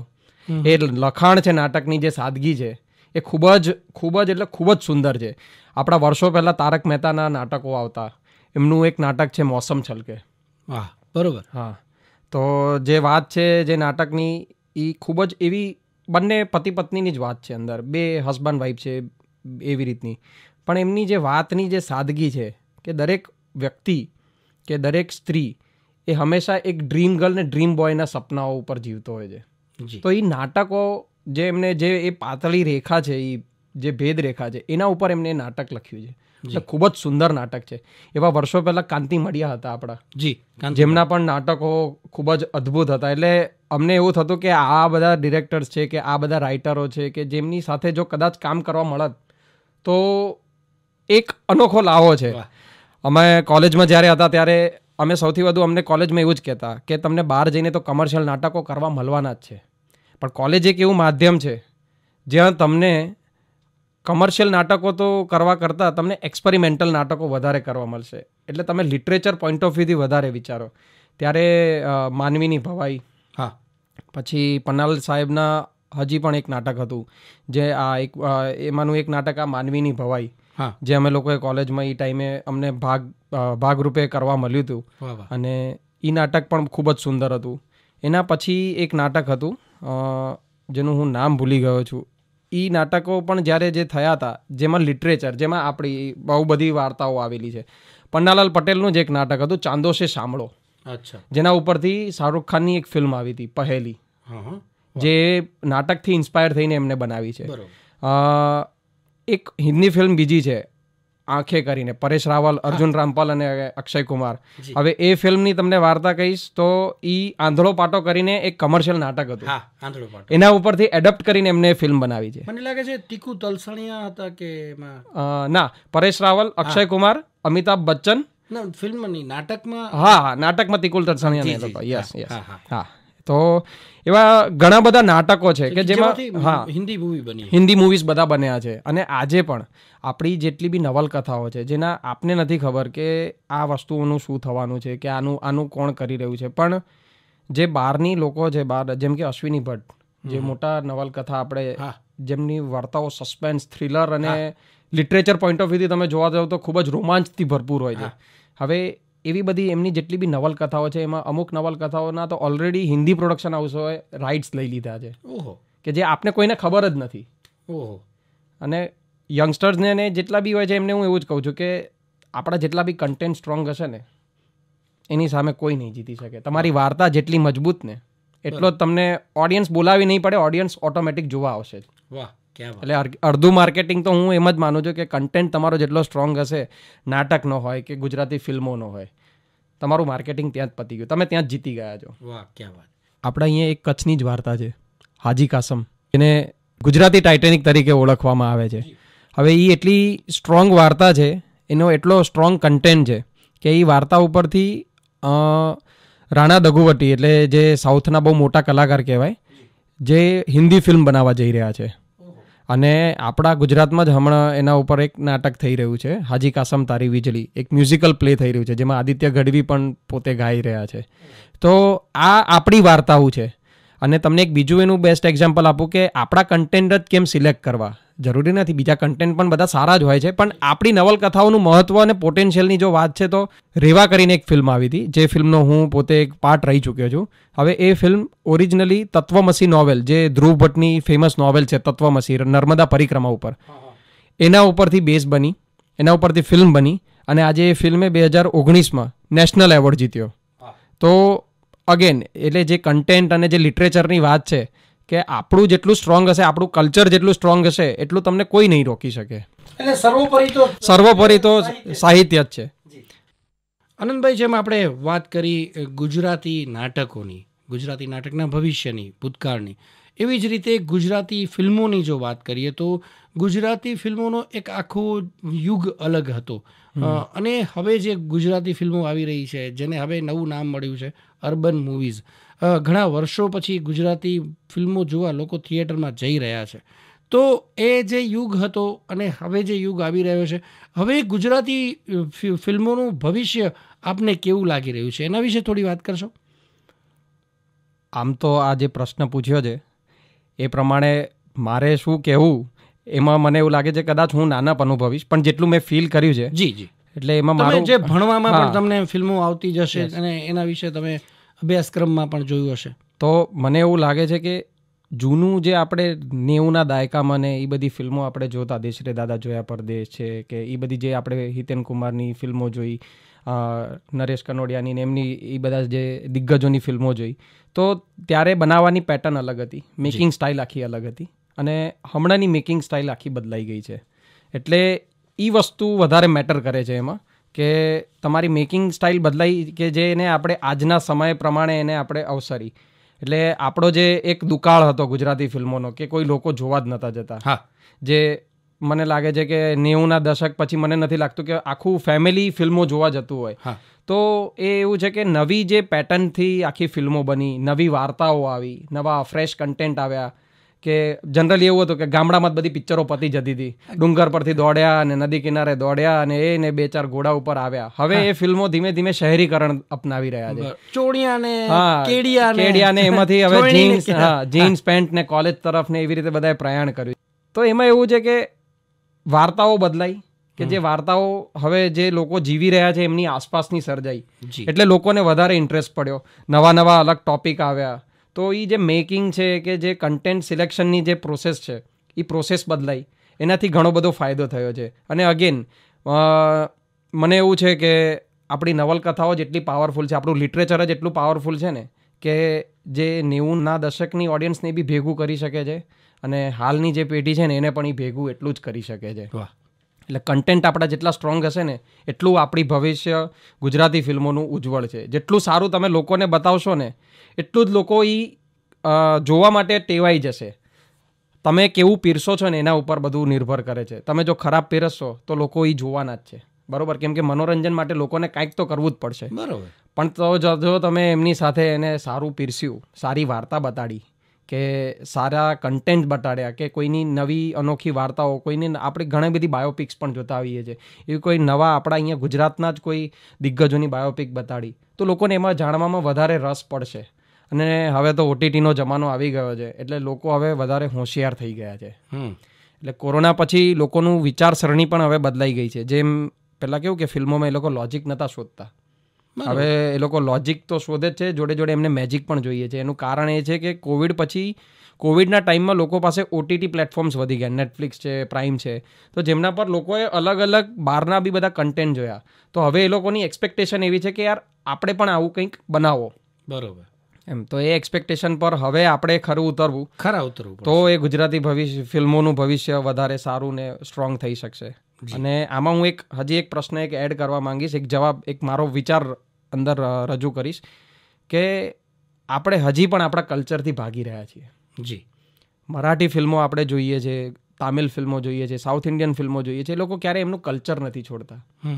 એ લખાણ છે નાટકની જે સાદગી છે એ ખૂબ જ ખૂબ જ એટલે ખૂબ જ સુંદર છે આપણા વર્ષો પહેલાં તારક મહેતાના નાટકો આવતા એમનું એક નાટક છે મોસમ છલકે વાહ બરોબર હા તો જે વાત છે જે નાટકની એ ખૂબ જ એવી બંને પતિ પત્નીની જ વાત છે અંદર બે હસબન્ડ વાઈફ છે એવી રીતની પણ એમની જે વાતની જે સાદગી છે કે દરેક વ્યક્તિ કે દરેક સ્ત્રી એ હંમેશા એક ડ્રીમ ગર્લ ને ડ્રીમ બોયના સપનાઓ ઉપર જીવતો હોય છે તો એ નાટકો જે એમને જે એ પાતળી રેખા છે એ જે ભેદ રેખા છે એના ઉપર એમને નાટક લખ્યું છે ખૂબ જ સુંદર નાટક છે એવા વર્ષો પહેલાં કાંતિ મળ્યા હતા આપણા જી જેમના પણ નાટકો ખૂબ જ અદ્ભુત હતા એટલે અમને એવું થતું કે આ બધા ડિરેક્ટર્સ છે કે આ બધા રાઇટરો છે કે જેમની સાથે જો કદાચ કામ કરવા મળત તો એક અનોખો લાવો છે અમે કોલેજમાં જ્યારે હતા ત્યારે અમે સૌથી વધુ અમને કોલેજમાં એવું જ કહેતા કે તમને બહાર જઈને તો કમર્શિયલ નાટકો કરવા મળવાના જ છે પણ કોલેજ એક એવું માધ્યમ છે જ્યાં તમને કમર્શિયલ નાટકો તો કરવા કરતાં તમને એક્સપેરિમેન્ટલ નાટકો વધારે કરવા મળશે એટલે તમે લિટરેચર પોઈન્ટ ઓફ વ્યૂથી વધારે વિચારો ત્યારે માનવીની ભવાઈ હા પછી પનાલ સાહેબના હજી પણ એક નાટક હતું જે આ એક એમાંનું એક નાટક આ માનવીની ભવાઈ જે અમે લોકોએ કોલેજમાં એ ટાઈમે અમને ભાગ ભાગરૂપે કરવા મળ્યું હતું અને એ નાટક પણ ખૂબ જ સુંદર હતું એના પછી એક નાટક હતું જેનું હું નામ ભૂલી ગયો છું એ નાટકો પણ જ્યારે જે થયા હતા જેમાં લિટરેચર જેમાં આપણી બહુ બધી વાર્તાઓ આવેલી છે પન્નાલાલ પટેલનું જ એક નાટક હતું ચાંદોશે છે સાંભળો અચ્છા જેના ઉપરથી શાહરૂખ ખાનની એક ફિલ્મ આવી હતી પહેલી જે નાટકથી ઇન્સ્પાયર થઈને એમને બનાવી છે એક હિન્દી ફિલ્મ બીજી છે આંખે કરીને પરેશ રાવલ અર્જુન રામપાલ અને અક્ષય કુમાર હવે એ ફિલ્મની તમને વાર્તા કહીશ તો એ આંધળો પાટો કરીને એક કમર્શિયલ નાટક હતું આંધળો પાટો એના ઉપરથી એડપ્ટ કરીને એમને ફિલ્મ બનાવી છે મને લાગે છે ટીકુ તલસણિયા હતા કે ના પરેશ રાવલ અક્ષય કુમાર અમિતાભ બચ્ચન ફિલ્મની નાટકમાં હા હા નાટકમાં તિકુલ તલસણિયા યસ યસ હા તો એવા ઘણા બધા નાટકો છે કે જેમાં હા હિન્દી મૂવી બની હિન્દી મૂવીઝ બધા બન્યા છે અને આજે પણ આપણી જેટલી બી નવલકથાઓ છે જેના આપને નથી ખબર કે આ વસ્તુઓનું શું થવાનું છે કે આનું આનું કોણ કરી રહ્યું છે પણ જે બહારની લોકો છે બહાર જેમ કે અશ્વિની ભટ્ટ જે મોટા નવલકથા આપણે જેમની વાર્તાઓ સસ્પેન્સ થ્રિલર અને લિટરેચર પોઈન્ટ ઓફ વ્યૂથી તમે જોવા જાવ તો ખૂબ જ રોમાંચથી ભરપૂર હોય છે હવે એવી બધી એમની જેટલી બી નવલકથાઓ છે એમાં અમુક નવલકથાઓના તો ઓલરેડી હિન્દી પ્રોડક્શન હાઉસોએ રાઇટ્સ લઈ લીધા છે ઓહો કે જે આપને કોઈને ખબર જ નથી ઓહો અને યંગસ્ટર્સને ને જેટલા બી હોય છે એમને હું એવું જ કહું છું કે આપણા જેટલા બી કન્ટેન્ટ સ્ટ્રોંગ હશે ને એની સામે કોઈ નહીં જીતી શકે તમારી વાર્તા જેટલી મજબૂત ને એટલો જ તમને ઓડિયન્સ બોલાવી નહીં પડે ઓડિયન્સ ઓટોમેટિક જોવા આવશે વાહ એટલે અડધું માર્કેટિંગ તો હું એમ જ માનું છું કે કન્ટેન્ટ તમારો જેટલો સ્ટ્રોંગ હશે નાટકનો હોય કે ગુજરાતી ફિલ્મોનો હોય તમારું માર્કેટિંગ ત્યાં જ પતી ગયું તમે ત્યાં જ જીતી ગયા છો વાહ ક્યાં વાત આપણે અહીંયા એક કચ્છની જ વાર્તા છે હાજી કાસમ એને ગુજરાતી ટાઇટેનિક તરીકે ઓળખવામાં આવે છે હવે એ એટલી સ્ટ્રોંગ વાર્તા છે એનો એટલો સ્ટ્રોંગ કન્ટેન્ટ છે કે એ વાર્તા ઉપરથી રાણા દઘુવટી એટલે જે સાઉથના બહુ મોટા કલાકાર કહેવાય જે હિન્દી ફિલ્મ બનાવવા જઈ રહ્યા છે અને આપણા ગુજરાતમાં જ હમણાં એના ઉપર એક નાટક થઈ રહ્યું છે હાજી કાસમ તારી વીજળી એક મ્યુઝિકલ પ્લે થઈ રહ્યું છે જેમાં આદિત્ય ગઢવી પણ પોતે ગાઈ રહ્યા છે તો આ આપણી વાર્તાઓ છે અને તમને એક બીજું એનું બેસ્ટ એક્ઝામ્પલ આપું કે આપણા કન્ટેન્ટ જ કેમ સિલેક્ટ કરવા જરૂરી નથી બીજા કન્ટેન્ટ પણ બધા સારા જ હોય છે પણ આપણી નવલકથાઓનું મહત્ત્વ અને પોટેન્શિયલની જો વાત છે તો રેવા કરીને એક ફિલ્મ આવી હતી જે ફિલ્મનો હું પોતે એક પાર્ટ રહી ચૂક્યો છું હવે એ ફિલ્મ ઓરિજિનલી તત્વમસી નોવેલ જે ધ્રુવ ભટ્ટની ફેમસ નોવેલ છે તત્વમસી નર્મદા પરિક્રમા ઉપર એના ઉપરથી બેઝ બની એના ઉપરથી ફિલ્મ બની અને આજે એ ફિલ્મે બે હજાર ઓગણીસમાં નેશનલ એવોર્ડ જીત્યો તો અગેન એટલે જે કન્ટેન્ટ અને જે લિટરેચરની વાત છે કે આપણું જેટલું સ્ટ્રોંગ હશે આપણું કલ્ચર જેટલું સ્ટ્રોંગ હશે એટલું તમને કોઈ નહીં રોકી શકે સર્વોપરી તો સાહિત્ય જ છે આનંદભાઈ જેમ આપણે વાત કરી ગુજરાતી નાટકોની ગુજરાતી નાટકના ભવિષ્યની ભૂતકાળની એવી જ રીતે ગુજરાતી ફિલ્મોની જો વાત કરીએ તો ગુજરાતી ફિલ્મોનો એક આખો યુગ અલગ હતો અને હવે જે ગુજરાતી ફિલ્મો આવી રહી છે જેને હવે નવું નામ મળ્યું છે અર્બન મૂવીઝ ઘણા વર્ષો પછી ગુજરાતી ફિલ્મો જોવા લોકો થિયેટરમાં જઈ રહ્યા છે તો એ જે યુગ હતો અને હવે જે યુગ આવી રહ્યો છે હવે ગુજરાતી ફિલ્મોનું ભવિષ્ય આપને કેવું લાગી રહ્યું છે એના વિશે થોડી વાત કરશો આમ તો આ જે પ્રશ્ન પૂછ્યો છે એ પ્રમાણે મારે શું કહેવું એમાં મને એવું લાગે છે કદાચ હું નાના પણ અનુભવીશ પણ જેટલું મેં ફીલ કર્યું છે જી જી એટલે એમાં મારું જે ભણવામાં પણ તમને ફિલ્મો આવતી જશે અને એના વિશે તમે અભ્યાસક્રમમાં પણ જોયું હશે તો મને એવું લાગે છે કે જૂનું જે આપણે નેવુંના દાયકામાં ને એ બધી ફિલ્મો આપણે જોતા દેશરે દાદા જોયા પરદેશ છે કે એ બધી જે આપણે હિતેન કુમારની ફિલ્મો જોઈ નરેશ કનોડિયાની ને એમની એ બધા જે દિગ્ગજોની ફિલ્મો જોઈ તો ત્યારે બનાવવાની પેટર્ન અલગ હતી મેકિંગ સ્ટાઇલ આખી અલગ હતી અને હમણાંની મેકિંગ સ્ટાઇલ આખી બદલાઈ ગઈ છે એટલે એ વસ્તુ વધારે મેટર કરે છે એમાં કે તમારી મેકિંગ સ્ટાઇલ બદલાઈ કે જે એને આપણે આજના સમય પ્રમાણે એને આપણે અવસરી એટલે આપણો જે એક દુકાળ હતો ગુજરાતી ફિલ્મોનો કે કોઈ લોકો જોવા જ નહોતા જતા હા જે મને લાગે છે કે નેવુંના દશક પછી મને નથી લાગતું કે આખું ફેમિલી ફિલ્મો જોવા જતું હોય હા તો એ એવું છે કે નવી જે પેટર્નથી આખી ફિલ્મો બની નવી વાર્તાઓ આવી નવા ફ્રેશ કન્ટેન્ટ આવ્યા કે જનરલી એવું હતું કે ગામડામાં બધી પિક્ચરો પતી જતી હતી ડુંગર પરથી દોડ્યા અને નદી કિનારે દોડ્યા અને એ ને બે ચાર ઘોડા ઉપર આવ્યા હવે એ ફિલ્મો ધીમે ધીમે શહેરીકરણ અપનાવી રહ્યા છે ચોડિયાને કેડિયાને એમાંથી હવે જીન્સ જીન્સ પેન્ટ ને કોલેજ તરફ ને એવી રીતે બધાએ પ્રયાણ કર્યું તો એમાં એવું છે કે વાર્તાઓ બદલાઈ કે જે વાર્તાઓ હવે જે લોકો જીવી રહ્યા છે એમની આસપાસની સર્જાઈ એટલે લોકોને વધારે ઇન્ટરેસ્ટ પડ્યો નવા નવા અલગ ટોપિક આવ્યા તો એ જે મેકિંગ છે કે જે કન્ટેન્ટ સિલેક્શનની જે પ્રોસેસ છે એ પ્રોસેસ બદલાઈ એનાથી ઘણો બધો ફાયદો થયો છે અને અગેન મને એવું છે કે આપણી નવલકથાઓ જેટલી પાવરફુલ છે આપણું લિટરેચર જ એટલું પાવરફુલ છે ને કે જે નેવુંના દશકની ઓડિયન્સને બી ભેગું કરી શકે છે અને હાલની જે પેઢી છે ને એને પણ એ ભેગું એટલું જ કરી શકે છે વાહ એટલે કન્ટેન્ટ આપણા જેટલા સ્ટ્રોંગ હશે ને એટલું આપણી ભવિષ્ય ગુજરાતી ફિલ્મોનું ઉજ્જવળ છે જેટલું સારું તમે લોકોને બતાવશો ને એટલું જ લોકો એ જોવા માટે ટેવાઈ જશે તમે કેવું પીરશો છો ને એના ઉપર બધું નિર્ભર કરે છે તમે જો ખરાબ પીરસશો તો લોકો એ જોવાના જ છે બરોબર કેમ કે મનોરંજન માટે લોકોને કાંઈક તો કરવું જ પડશે બરોબર પણ તો જો તમે એમની સાથે એને સારું પીરસ્યું સારી વાર્તા બતાડી કે સારા કન્ટેન્ટ બતાડ્યા કે કોઈની નવી અનોખી વાર્તાઓ કોઈની આપણે ઘણી બધી બાયોપિક્સ પણ જોતા આવીએ છીએ એવી કોઈ નવા આપણા અહીંયા ગુજરાતના જ કોઈ દિગ્ગજોની બાયોપિક બતાડી તો લોકોને એમાં જાણવામાં વધારે રસ પડશે અને હવે તો ઓટીટીનો જમાનો આવી ગયો છે એટલે લોકો હવે વધારે હોશિયાર થઈ ગયા છે એટલે કોરોના પછી લોકોનું વિચારસરણી પણ હવે બદલાઈ ગઈ છે જેમ પહેલાં કેવું કે ફિલ્મોમાં એ લોકો લોજિક નહોતા શોધતા હવે એ લોકો લોજિક તો શોધે છે જોડે જોડે એમને મેજિક પણ જોઈએ છે એનું કારણ એ છે કે કોવિડ પછી કોવિડના ટાઈમમાં લોકો પાસે ઓટીટી પ્લેટફોર્મ્સ વધી ગયા નેટફ્લિક્સ છે પ્રાઇમ છે તો જેમના પર લોકોએ અલગ અલગ બહારના બી બધા કન્ટેન્ટ જોયા તો હવે એ લોકોની એક્સપેક્ટેશન એવી છે કે યાર આપણે પણ આવું કંઈક બનાવો બરોબર એમ તો એ એક્સપેક્ટેશન પર હવે આપણે ખરું ઉતરવું ખરા ઉતરવું તો એ ગુજરાતી ભવિષ્ય ફિલ્મોનું ભવિષ્ય વધારે સારું ને સ્ટ્રોંગ થઈ શકશે અને આમાં હું એક હજી એક પ્રશ્ન એક એડ કરવા માંગીશ એક જવાબ એક મારો વિચાર અંદર રજૂ કરીશ કે આપણે હજી પણ આપણા કલ્ચરથી ભાગી રહ્યા છીએ જી મરાઠી ફિલ્મો આપણે જોઈએ છે તામિલ ફિલ્મો જોઈએ છે સાઉથ ઇન્ડિયન ફિલ્મો જોઈએ છે એ લોકો ક્યારેય એમનું કલ્ચર નથી છોડતા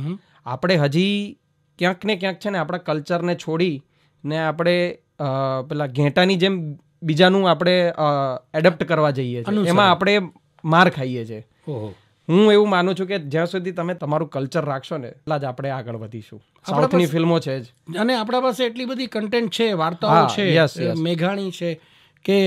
આપણે હજી ક્યાંક ને ક્યાંક છે ને આપણા કલ્ચરને છોડી ને આપણે પેલા ઘેટાની જેમ બીજાનું આપણે એડપ્ટ કરવા જઈએ છીએ એમાં આપણે માર ખાઈએ છીએ હું એવું માનું છું કે જ્યાં સુધી તમે તમારું કલ્ચર રાખશો ને એટલા જ આપણે આગળ વધીશું સાઉથની ફિલ્મો છે જ અને આપણા પાસે એટલી બધી કન્ટેન્ટ છે વાર્તાઓ છે મેઘાણી છે કે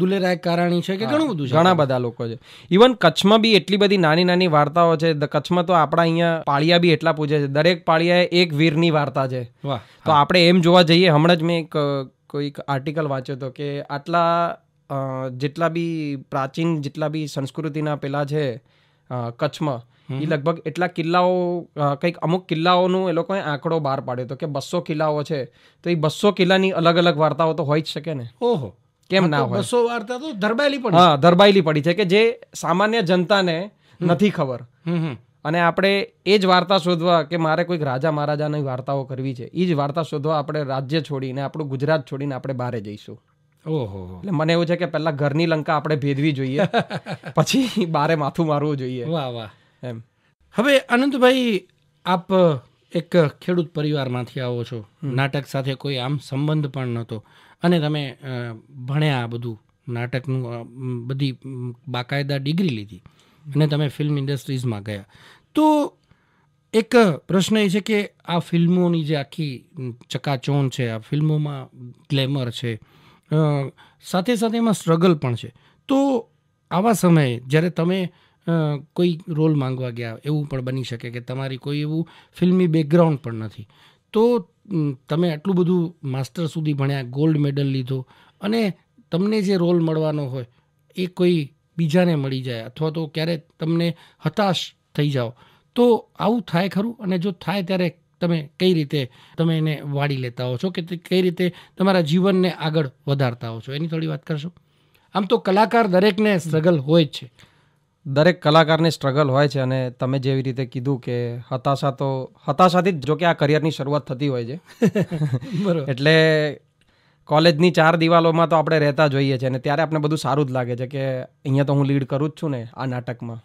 દુલેરાય કારાણી છે કે ઘણું બધું છે ઘણા બધા લોકો છે ઇવન કચ્છમાં બી એટલી બધી નાની નાની વાર્તાઓ છે કચ્છમાં તો આપણા અહીંયા પાળિયા બી એટલા પૂજે છે દરેક પાળિયા એક વીરની વાર્તા છે તો આપણે એમ જોવા જઈએ હમણાં જ મેં એક કોઈક આર્ટિકલ વાંચ્યો હતો કે આટલા જેટલા બી પ્રાચીન જેટલા બી સંસ્કૃતિના પેલા છે કચ્છમાં એ લગભગ એટલા કિલ્લાઓ કંઈક અમુક કિલ્લાઓનું એ લોકોએ આંકડો બહાર પાડ્યો હતો કે બસો કિલ્લાઓ છે તો એ બસો કિલ્લાની અલગ અલગ વાર્તાઓ તો હોય જ શકે ને ઓહો કેમ ના હોય બસો વાર્તા તો ધરબાયેલી પડી હા ધરબાયેલી પડી છે કે જે સામાન્ય જનતાને નથી ખબર અને આપણે એ જ વાર્તા શોધવા કે મારે કોઈક રાજા મહારાજાની વાર્તાઓ કરવી છે એ જ વાર્તા શોધવા આપણે રાજ્ય છોડીને આપણું ગુજરાત છોડીને આપણે બહારે જઈશું ઓહો એટલે મને એવું છે કે પહેલા ઘરની લંકા આપણે ભેદવી જોઈએ પછી બારે માથું મારવું જોઈએ વાહ વાહ એમ હવે અનંતભાઈ આપ એક ખેડૂત પરિવારમાંથી આવો છો નાટક સાથે કોઈ આમ સંબંધ પણ નહોતો અને તમે ભણ્યા આ બધું નાટકનું બધી બાકાયદા ડિગ્રી લીધી અને તમે ફિલ્મ ઇન્ડસ્ટ્રીઝમાં ગયા તો એક પ્રશ્ન એ છે કે આ ફિલ્મોની જે આખી ચકાચોન છે આ ફિલ્મોમાં ગ્લેમર છે સાથે સાથે એમાં સ્ટ્રગલ પણ છે તો આવા સમયે જ્યારે તમે કોઈ રોલ માંગવા ગયા એવું પણ બની શકે કે તમારી કોઈ એવું ફિલ્મી બેકગ્રાઉન્ડ પણ નથી તો તમે આટલું બધું માસ્ટર સુધી ભણ્યા ગોલ્ડ મેડલ લીધો અને તમને જે રોલ મળવાનો હોય એ કોઈ બીજાને મળી જાય અથવા તો ક્યારેક તમને હતાશ થઈ જાઓ તો આવું થાય ખરું અને જો થાય ત્યારે તમે કઈ રીતે તમે એને વાળી લેતા હો છો કે કઈ રીતે તમારા જીવનને આગળ વધારતા હો છો એની થોડી વાત કરશો આમ તો કલાકાર દરેકને સ્ટ્રગલ હોય જ છે દરેક કલાકારને સ્ટ્રગલ હોય છે અને તમે જેવી રીતે કીધું કે હતાશા તો હતાશાથી જ જો કે આ કરિયરની શરૂઆત થતી હોય છે બરાબર એટલે કોલેજની ચાર દિવાલોમાં તો આપણે રહેતા જોઈએ છે અને ત્યારે આપણે બધું સારું જ લાગે છે કે અહીંયા તો હું લીડ કરું જ છું ને આ નાટકમાં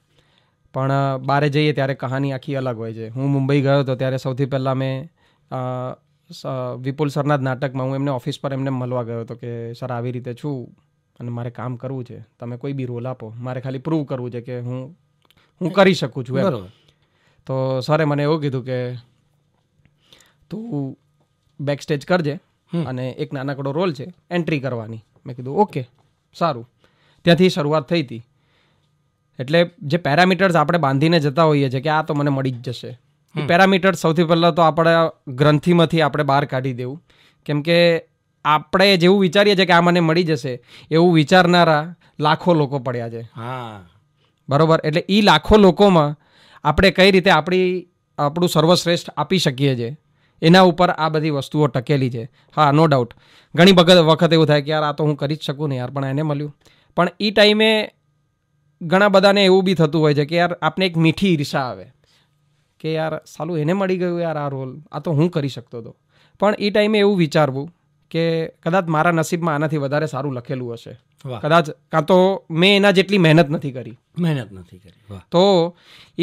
પણ બારે જઈએ ત્યારે કહાની આખી અલગ હોય છે હું મુંબઈ ગયો હતો ત્યારે સૌથી પહેલાં મેં વિપુલ સરના જ નાટકમાં હું એમને ઓફિસ પર એમને મળવા ગયો હતો કે સર આવી રીતે છું અને મારે કામ કરવું છે તમે કોઈ બી રોલ આપો મારે ખાલી પ્રૂવ કરવું છે કે હું હું કરી શકું છું એમ તો સરે મને એવું કીધું કે તું બેક સ્ટેજ કરજે અને એક નાનકડો રોલ છે એન્ટ્રી કરવાની મેં કીધું ઓકે સારું ત્યાંથી શરૂઆત થઈ હતી એટલે જે પેરામીટર્સ આપણે બાંધીને જતા હોઈએ છીએ કે આ તો મને મળી જ જશે એ પેરામીટર્સ સૌથી પહેલાં તો આપણે ગ્રંથિમાંથી આપણે બહાર કાઢી દેવું કેમ કે આપણે જેવું વિચારીએ છીએ કે આ મને મળી જશે એવું વિચારનારા લાખો લોકો પડ્યા છે હા બરોબર એટલે એ લાખો લોકોમાં આપણે કઈ રીતે આપણી આપણું સર્વશ્રેષ્ઠ આપી શકીએ છીએ એના ઉપર આ બધી વસ્તુઓ ટકેલી છે હા નો ડાઉટ ઘણી વખત એવું થાય કે યાર આ તો હું કરી જ શકું ને યાર પણ એને મળ્યું પણ એ ટાઈમે ઘણા બધાને એવું બી થતું હોય છે કે યાર આપને એક મીઠી ઈર્ષા આવે કે યાર સાલું એને મળી ગયું યાર આ રોલ આ તો હું કરી શકતો હતો પણ એ ટાઈમે એવું વિચારવું કે કદાચ મારા નસીબમાં આનાથી વધારે સારું લખેલું હશે કદાચ કાં તો મેં એના જેટલી મહેનત નથી કરી મહેનત નથી કરી તો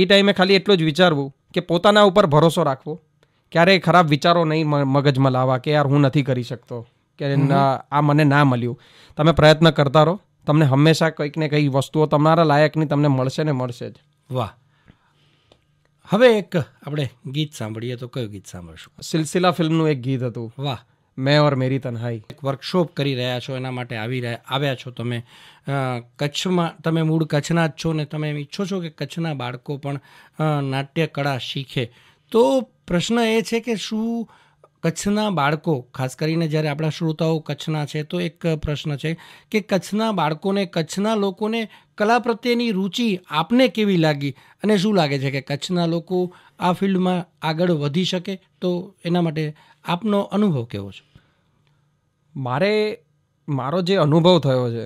એ ટાઈમે ખાલી એટલું જ વિચારવું કે પોતાના ઉપર ભરોસો રાખવો ક્યારેય ખરાબ વિચારો નહીં મગજમાં લાવવા કે યાર હું નથી કરી શકતો કે આ મને ના મળ્યું તમે પ્રયત્ન કરતા રહો તમને હંમેશા કંઈક ને કંઈ વસ્તુઓ તમારા લાયકની તમને મળશે ને મળશે જ વાહ હવે એક આપણે ગીત સાંભળીએ તો કયું ગીત સાંભળશું સિલસિલા ફિલ્મનું એક ગીત હતું વાહ મેં ઓર મેરી તનહાઈ એક વર્કશોપ કરી રહ્યા છો એના માટે આવી રહ્યા આવ્યા છો તમે કચ્છમાં તમે મૂળ કચ્છના જ છો ને તમે એમ ઈચ્છો છો કે કચ્છના બાળકો પણ નાટ્ય કળા શીખે તો પ્રશ્ન એ છે કે શું કચ્છના બાળકો ખાસ કરીને જ્યારે આપણા શ્રોતાઓ કચ્છના છે તો એક પ્રશ્ન છે કે કચ્છના બાળકોને કચ્છના લોકોને કલા પ્રત્યેની રુચિ આપને કેવી લાગી અને શું લાગે છે કે કચ્છના લોકો આ ફિલ્ડમાં આગળ વધી શકે તો એના માટે આપનો અનુભવ કેવો છે મારે મારો જે અનુભવ થયો છે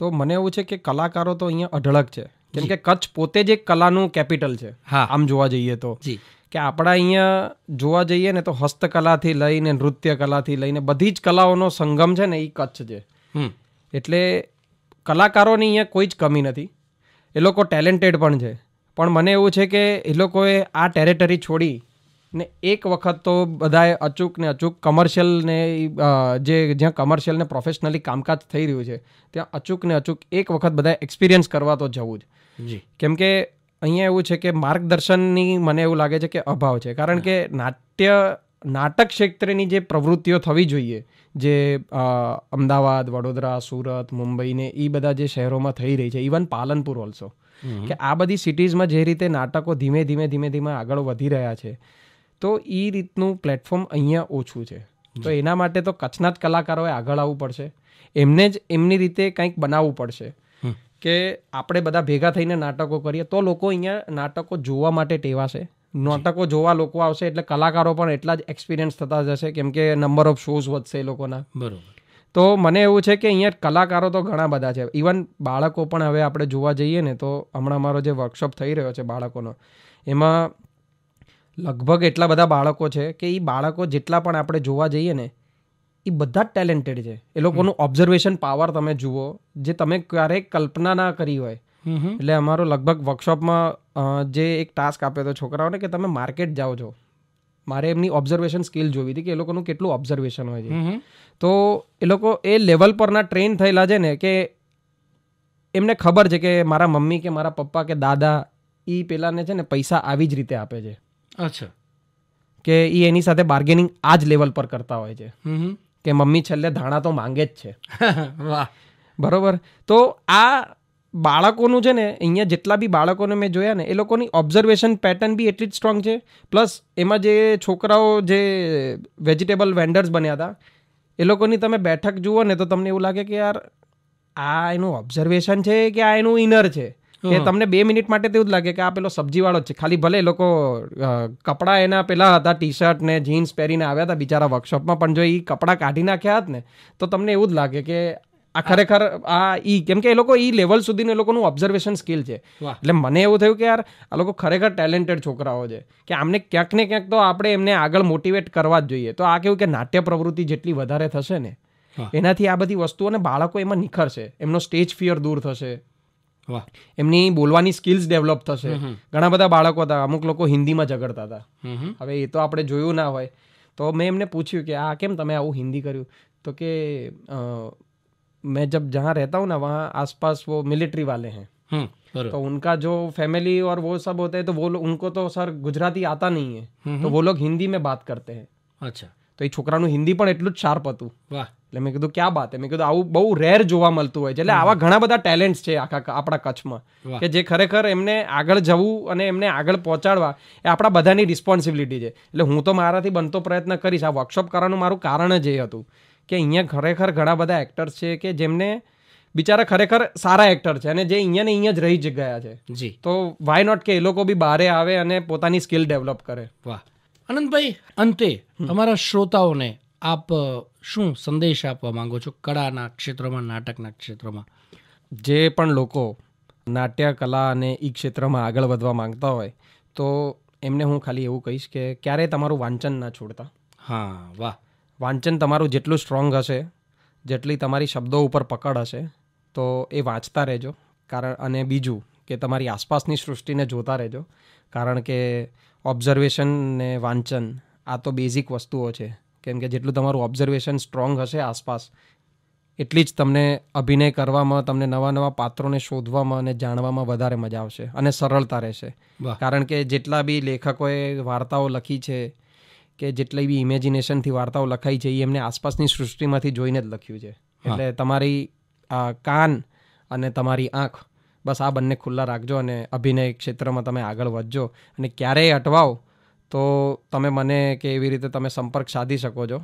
તો મને એવું છે કે કલાકારો તો અહીંયા અઢળક છે કેમ કે કચ્છ પોતે જ એક કલાનું કેપિટલ છે હા આમ જોવા જઈએ તો જી કે આપણા અહીંયા જોવા જઈએ ને તો હસ્તકલાથી લઈને નૃત્ય કલાથી લઈને બધી જ કલાઓનો સંગમ છે ને એ કચ્છ છે એટલે કલાકારોની અહીંયા કોઈ જ કમી નથી એ લોકો ટેલેન્ટેડ પણ છે પણ મને એવું છે કે એ લોકોએ આ ટેરેટરી છોડી ને એક વખત તો બધાએ અચૂક ને અચૂક કમર્શિયલ ને જે જ્યાં કમર્શિયલ ને પ્રોફેશનલી કામકાજ થઈ રહ્યું છે ત્યાં અચૂક ને અચૂક એક વખત બધા એક્સપિરિયન્સ કરવા તો જવું જ કેમ કે અહીંયા એવું છે કે માર્ગદર્શનની મને એવું લાગે છે કે અભાવ છે કારણ કે નાટ્ય નાટક ક્ષેત્રની જે પ્રવૃત્તિઓ થવી જોઈએ જે અમદાવાદ વડોદરા સુરત મુંબઈ ને એ બધા જે શહેરોમાં થઈ રહી છે ઇવન પાલનપુર ઓલ્સો કે આ બધી સિટીઝમાં જે રીતે નાટકો ધીમે ધીમે ધીમે ધીમે આગળ વધી રહ્યા છે તો એ રીતનું પ્લેટફોર્મ અહીંયા ઓછું છે તો એના માટે તો કચ્છના જ કલાકારોએ આગળ આવવું પડશે એમને જ એમની રીતે કંઈક બનાવવું પડશે કે આપણે બધા ભેગા થઈને નાટકો કરીએ તો લોકો અહીંયા નાટકો જોવા માટે ટેવાશે નાટકો જોવા લોકો આવશે એટલે કલાકારો પણ એટલા જ એક્સપિરિયન્સ થતા જશે કેમ કે નંબર ઓફ શોઝ વધશે એ લોકોના બરોબર તો મને એવું છે કે અહીંયા કલાકારો તો ઘણા બધા છે ઇવન બાળકો પણ હવે આપણે જોવા જઈએ ને તો હમણાં મારો જે વર્કશોપ થઈ રહ્યો છે બાળકોનો એમાં લગભગ એટલા બધા બાળકો છે કે એ બાળકો જેટલા પણ આપણે જોવા જઈએ ને એ બધા જ ટેલેન્ટેડ છે એ લોકોનું ઓબ્ઝર્વેશન પાવર તમે જુઓ જે તમે ક્યારેય કલ્પના ના કરી હોય એટલે અમારો લગભગ વર્કશોપમાં જે એક ટાસ્ક આપ્યો હતો છોકરાઓને કે તમે માર્કેટ જાઓ છો મારે એમની ઓબ્ઝર્વેશન સ્કિલ જોવી હતી કે એ લોકોનું કેટલું ઓબ્ઝર્વેશન હોય છે તો એ લોકો એ લેવલ પરના ટ્રેન થયેલા છે ને કે એમને ખબર છે કે મારા મમ્મી કે મારા પપ્પા કે દાદા એ પેલાને છે ને પૈસા આવી જ રીતે આપે છે અચ્છા કે એ એની સાથે બાર્ગેનિંગ આ જ લેવલ પર કરતા હોય છે કે મમ્મી છેલ્લે ધાણા તો માંગે જ છે વાહ બરોબર તો આ બાળકોનું છે ને અહીંયા જેટલા બી બાળકોને મેં જોયા ને એ લોકોની ઓબ્ઝર્વેશન પેટર્ન બી એટલી જ સ્ટ્રોંગ છે પ્લસ એમાં જે છોકરાઓ જે વેજીટેબલ વેન્ડર્સ બન્યા હતા એ લોકોની તમે બેઠક જુઓ ને તો તમને એવું લાગે કે યાર આ એનું ઓબ્ઝર્વેશન છે કે આ એનું ઇનર છે કે તમને બે મિનિટ માટે તેવું જ લાગે કે આ પેલો સબ્જીવાળો જ છે ખાલી ભલે લોકો કપડાં એના પેલા હતા ટી શર્ટ ને જીન્સ પહેરીને આવ્યા હતા બિચારા વર્કશોપમાં પણ જો એ કપડાં કાઢી નાખ્યા હોત ને તો તમને એવું જ લાગે કે આ ખરેખર આ ઈ કેમ કે એ લોકો ઈ લેવલ સુધીનું એ લોકોનું ઓબ્ઝર્વેશન સ્કિલ છે એટલે મને એવું થયું કે યાર આ લોકો ખરેખર ટેલેન્ટેડ છોકરાઓ છે કે આમને ક્યાંક ને ક્યાંક તો આપણે એમને આગળ મોટિવેટ કરવા જ જોઈએ તો આ કેવું કે નાટ્ય પ્રવૃત્તિ જેટલી વધારે થશે ને એનાથી આ બધી વસ્તુઓને બાળકો એમાં નિખરશે એમનો સ્ટેજ ફિયર દૂર થશે એમની બોલવાની સ્કિલ્સ ડેવલપ થશે ઘણા બધા બાળકો હતા અમુક લોકો હિન્દીમાં ઝઘડતા હતા હવે એ તો આપણે જોયું ના હોય તો મેં એમને પૂછ્યું કે આ કેમ તમે આવું હિન્દી કર્યું તો કે મેં જબ જहाँ રહેતા હું ને વहाँ આસપાસ વો મિલિટરી વાલે हैं तो उनका जो फैमिली और वो सब होते हैं तो वो उनको तो सर गुजराती आता नहीं है तो वो लोग हिंदी में बात करते તો એ છોકરાનું હિન્દી પણ એટલું જ શાર્પ હતું વાહ એટલે મેં કીધું ક્યાં વાત મેં કીધું આવું બહુ રેર જોવા મળતું હોય છે એટલે આવા ઘણા બધા ટેલેન્ટ્સ છે આખા આપણા કચ્છમાં કે જે ખરેખર એમને આગળ જવું અને એમને આગળ પહોંચાડવા એ આપણા બધાની રિસ્પોન્સિબિલિટી છે એટલે હું તો મારાથી બનતો પ્રયત્ન કરીશ આ વર્કશોપ કરવાનું મારું કારણ જ એ હતું કે અહીંયા ખરેખર ઘણા બધા એક્ટર્સ છે કે જેમને બિચારા ખરેખર સારા એક્ટર છે અને જે અહીંયા ને અહીંયા જ રહી જ ગયા છે જી તો વાય નોટ કે એ લોકો બી બહારે આવે અને પોતાની સ્કિલ ડેવલપ કરે વાહ આનંદભાઈ અંતે અમારા શ્રોતાઓને આપ શું સંદેશ આપવા માંગો છો કળાના ક્ષેત્રમાં નાટકના ક્ષેત્રમાં જે પણ લોકો નાટ્ય કલા અને એ ક્ષેત્રમાં આગળ વધવા માંગતા હોય તો એમને હું ખાલી એવું કહીશ કે ક્યારેય તમારું વાંચન ના છોડતા હા વાહ વાંચન તમારું જેટલું સ્ટ્રોંગ હશે જેટલી તમારી શબ્દો ઉપર પકડ હશે તો એ વાંચતા રહેજો કારણ અને બીજું કે તમારી આસપાસની સૃષ્ટિને જોતા રહેજો કારણ કે ઓબ્ઝર્વેશન ને વાંચન આ તો બેઝિક વસ્તુઓ છે કેમ કે જેટલું તમારું ઓબ્ઝર્વેશન સ્ટ્રોંગ હશે આસપાસ એટલી જ તમને અભિનય કરવામાં તમને નવા નવા પાત્રોને શોધવામાં અને જાણવામાં વધારે મજા આવશે અને સરળતા રહેશે કારણ કે જેટલા બી લેખકોએ વાર્તાઓ લખી છે કે જેટલી બી ઇમેજિનેશનથી વાર્તાઓ લખાઈ છે એ એમને આસપાસની સૃષ્ટિમાંથી જોઈને જ લખ્યું છે એટલે તમારી કાન અને તમારી આંખ બસ આ બંને ખુલ્લા રાખજો અને અભિનય ક્ષેત્રમાં તમે આગળ વધજો અને ક્યારેય અટવાઓ તો તમે મને કે એવી રીતે તમે સંપર્ક સાધી શકો છો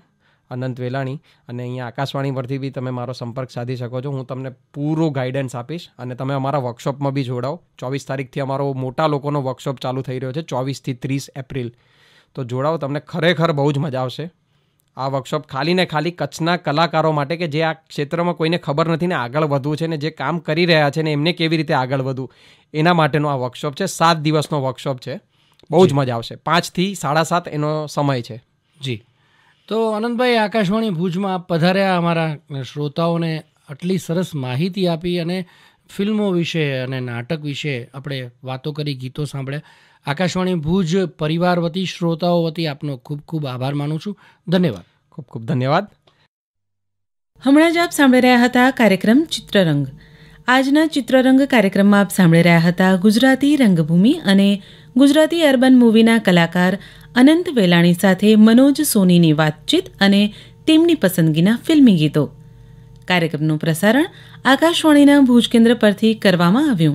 અનંત વેલાણી અને અહીંયા આકાશવાણી પરથી બી તમે મારો સંપર્ક સાધી શકો છો હું તમને પૂરો ગાઈડન્સ આપીશ અને તમે અમારા વર્કશોપમાં બી જોડાઓ ચોવીસ તારીખથી અમારો મોટા લોકોનો વર્કશોપ ચાલુ થઈ રહ્યો છે ચોવીસથી ત્રીસ એપ્રિલ તો જોડાઓ તમને ખરેખર બહુ જ મજા આવશે આ વર્કશોપ ખાલી ને ખાલી કચ્છના કલાકારો માટે કે જે આ ક્ષેત્રમાં કોઈને ખબર નથી ને આગળ વધવું છે ને જે કામ કરી રહ્યા છે ને એમને કેવી રીતે આગળ વધવું એના માટેનો આ વર્કશોપ છે સાત દિવસનો વર્કશોપ છે બહુ જ મજા આવશે પાંચથી સાડા સાત એનો સમય છે જી તો આનંદભાઈ આકાશવાણી ભુજમાં આપ પધાર્યા અમારા શ્રોતાઓને આટલી સરસ માહિતી આપી અને ફિલ્મો વિશે અને નાટક વિશે આપણે વાતો કરી ગીતો સાંભળ્યા આકાશવાણી ભુજ પરિવાર વતી શ્રોતાઓ વતી આપનો ખૂબ ખૂબ આભાર માનું છું ધન્યવાદ ખૂબ ખૂબ ધન્યવાદ હમણાં જ આપ સાંભળી રહ્યા હતા કાર્યક્રમ ચિત્રરંગ આજના ચિત્રરંગ કાર્યક્રમમાં આપ સાંભળી રહ્યા હતા ગુજરાતી રંગભૂમિ અને ગુજરાતી અર્બન મૂવીના કલાકાર અનંત વેલાણી સાથે મનોજ સોનીની વાતચીત અને તેમની પસંદગીના ફિલ્મી ગીતો કાર્યક્રમનું પ્રસારણ આકાશવાણીના ભુજ કેન્દ્ર પરથી કરવામાં આવ્યું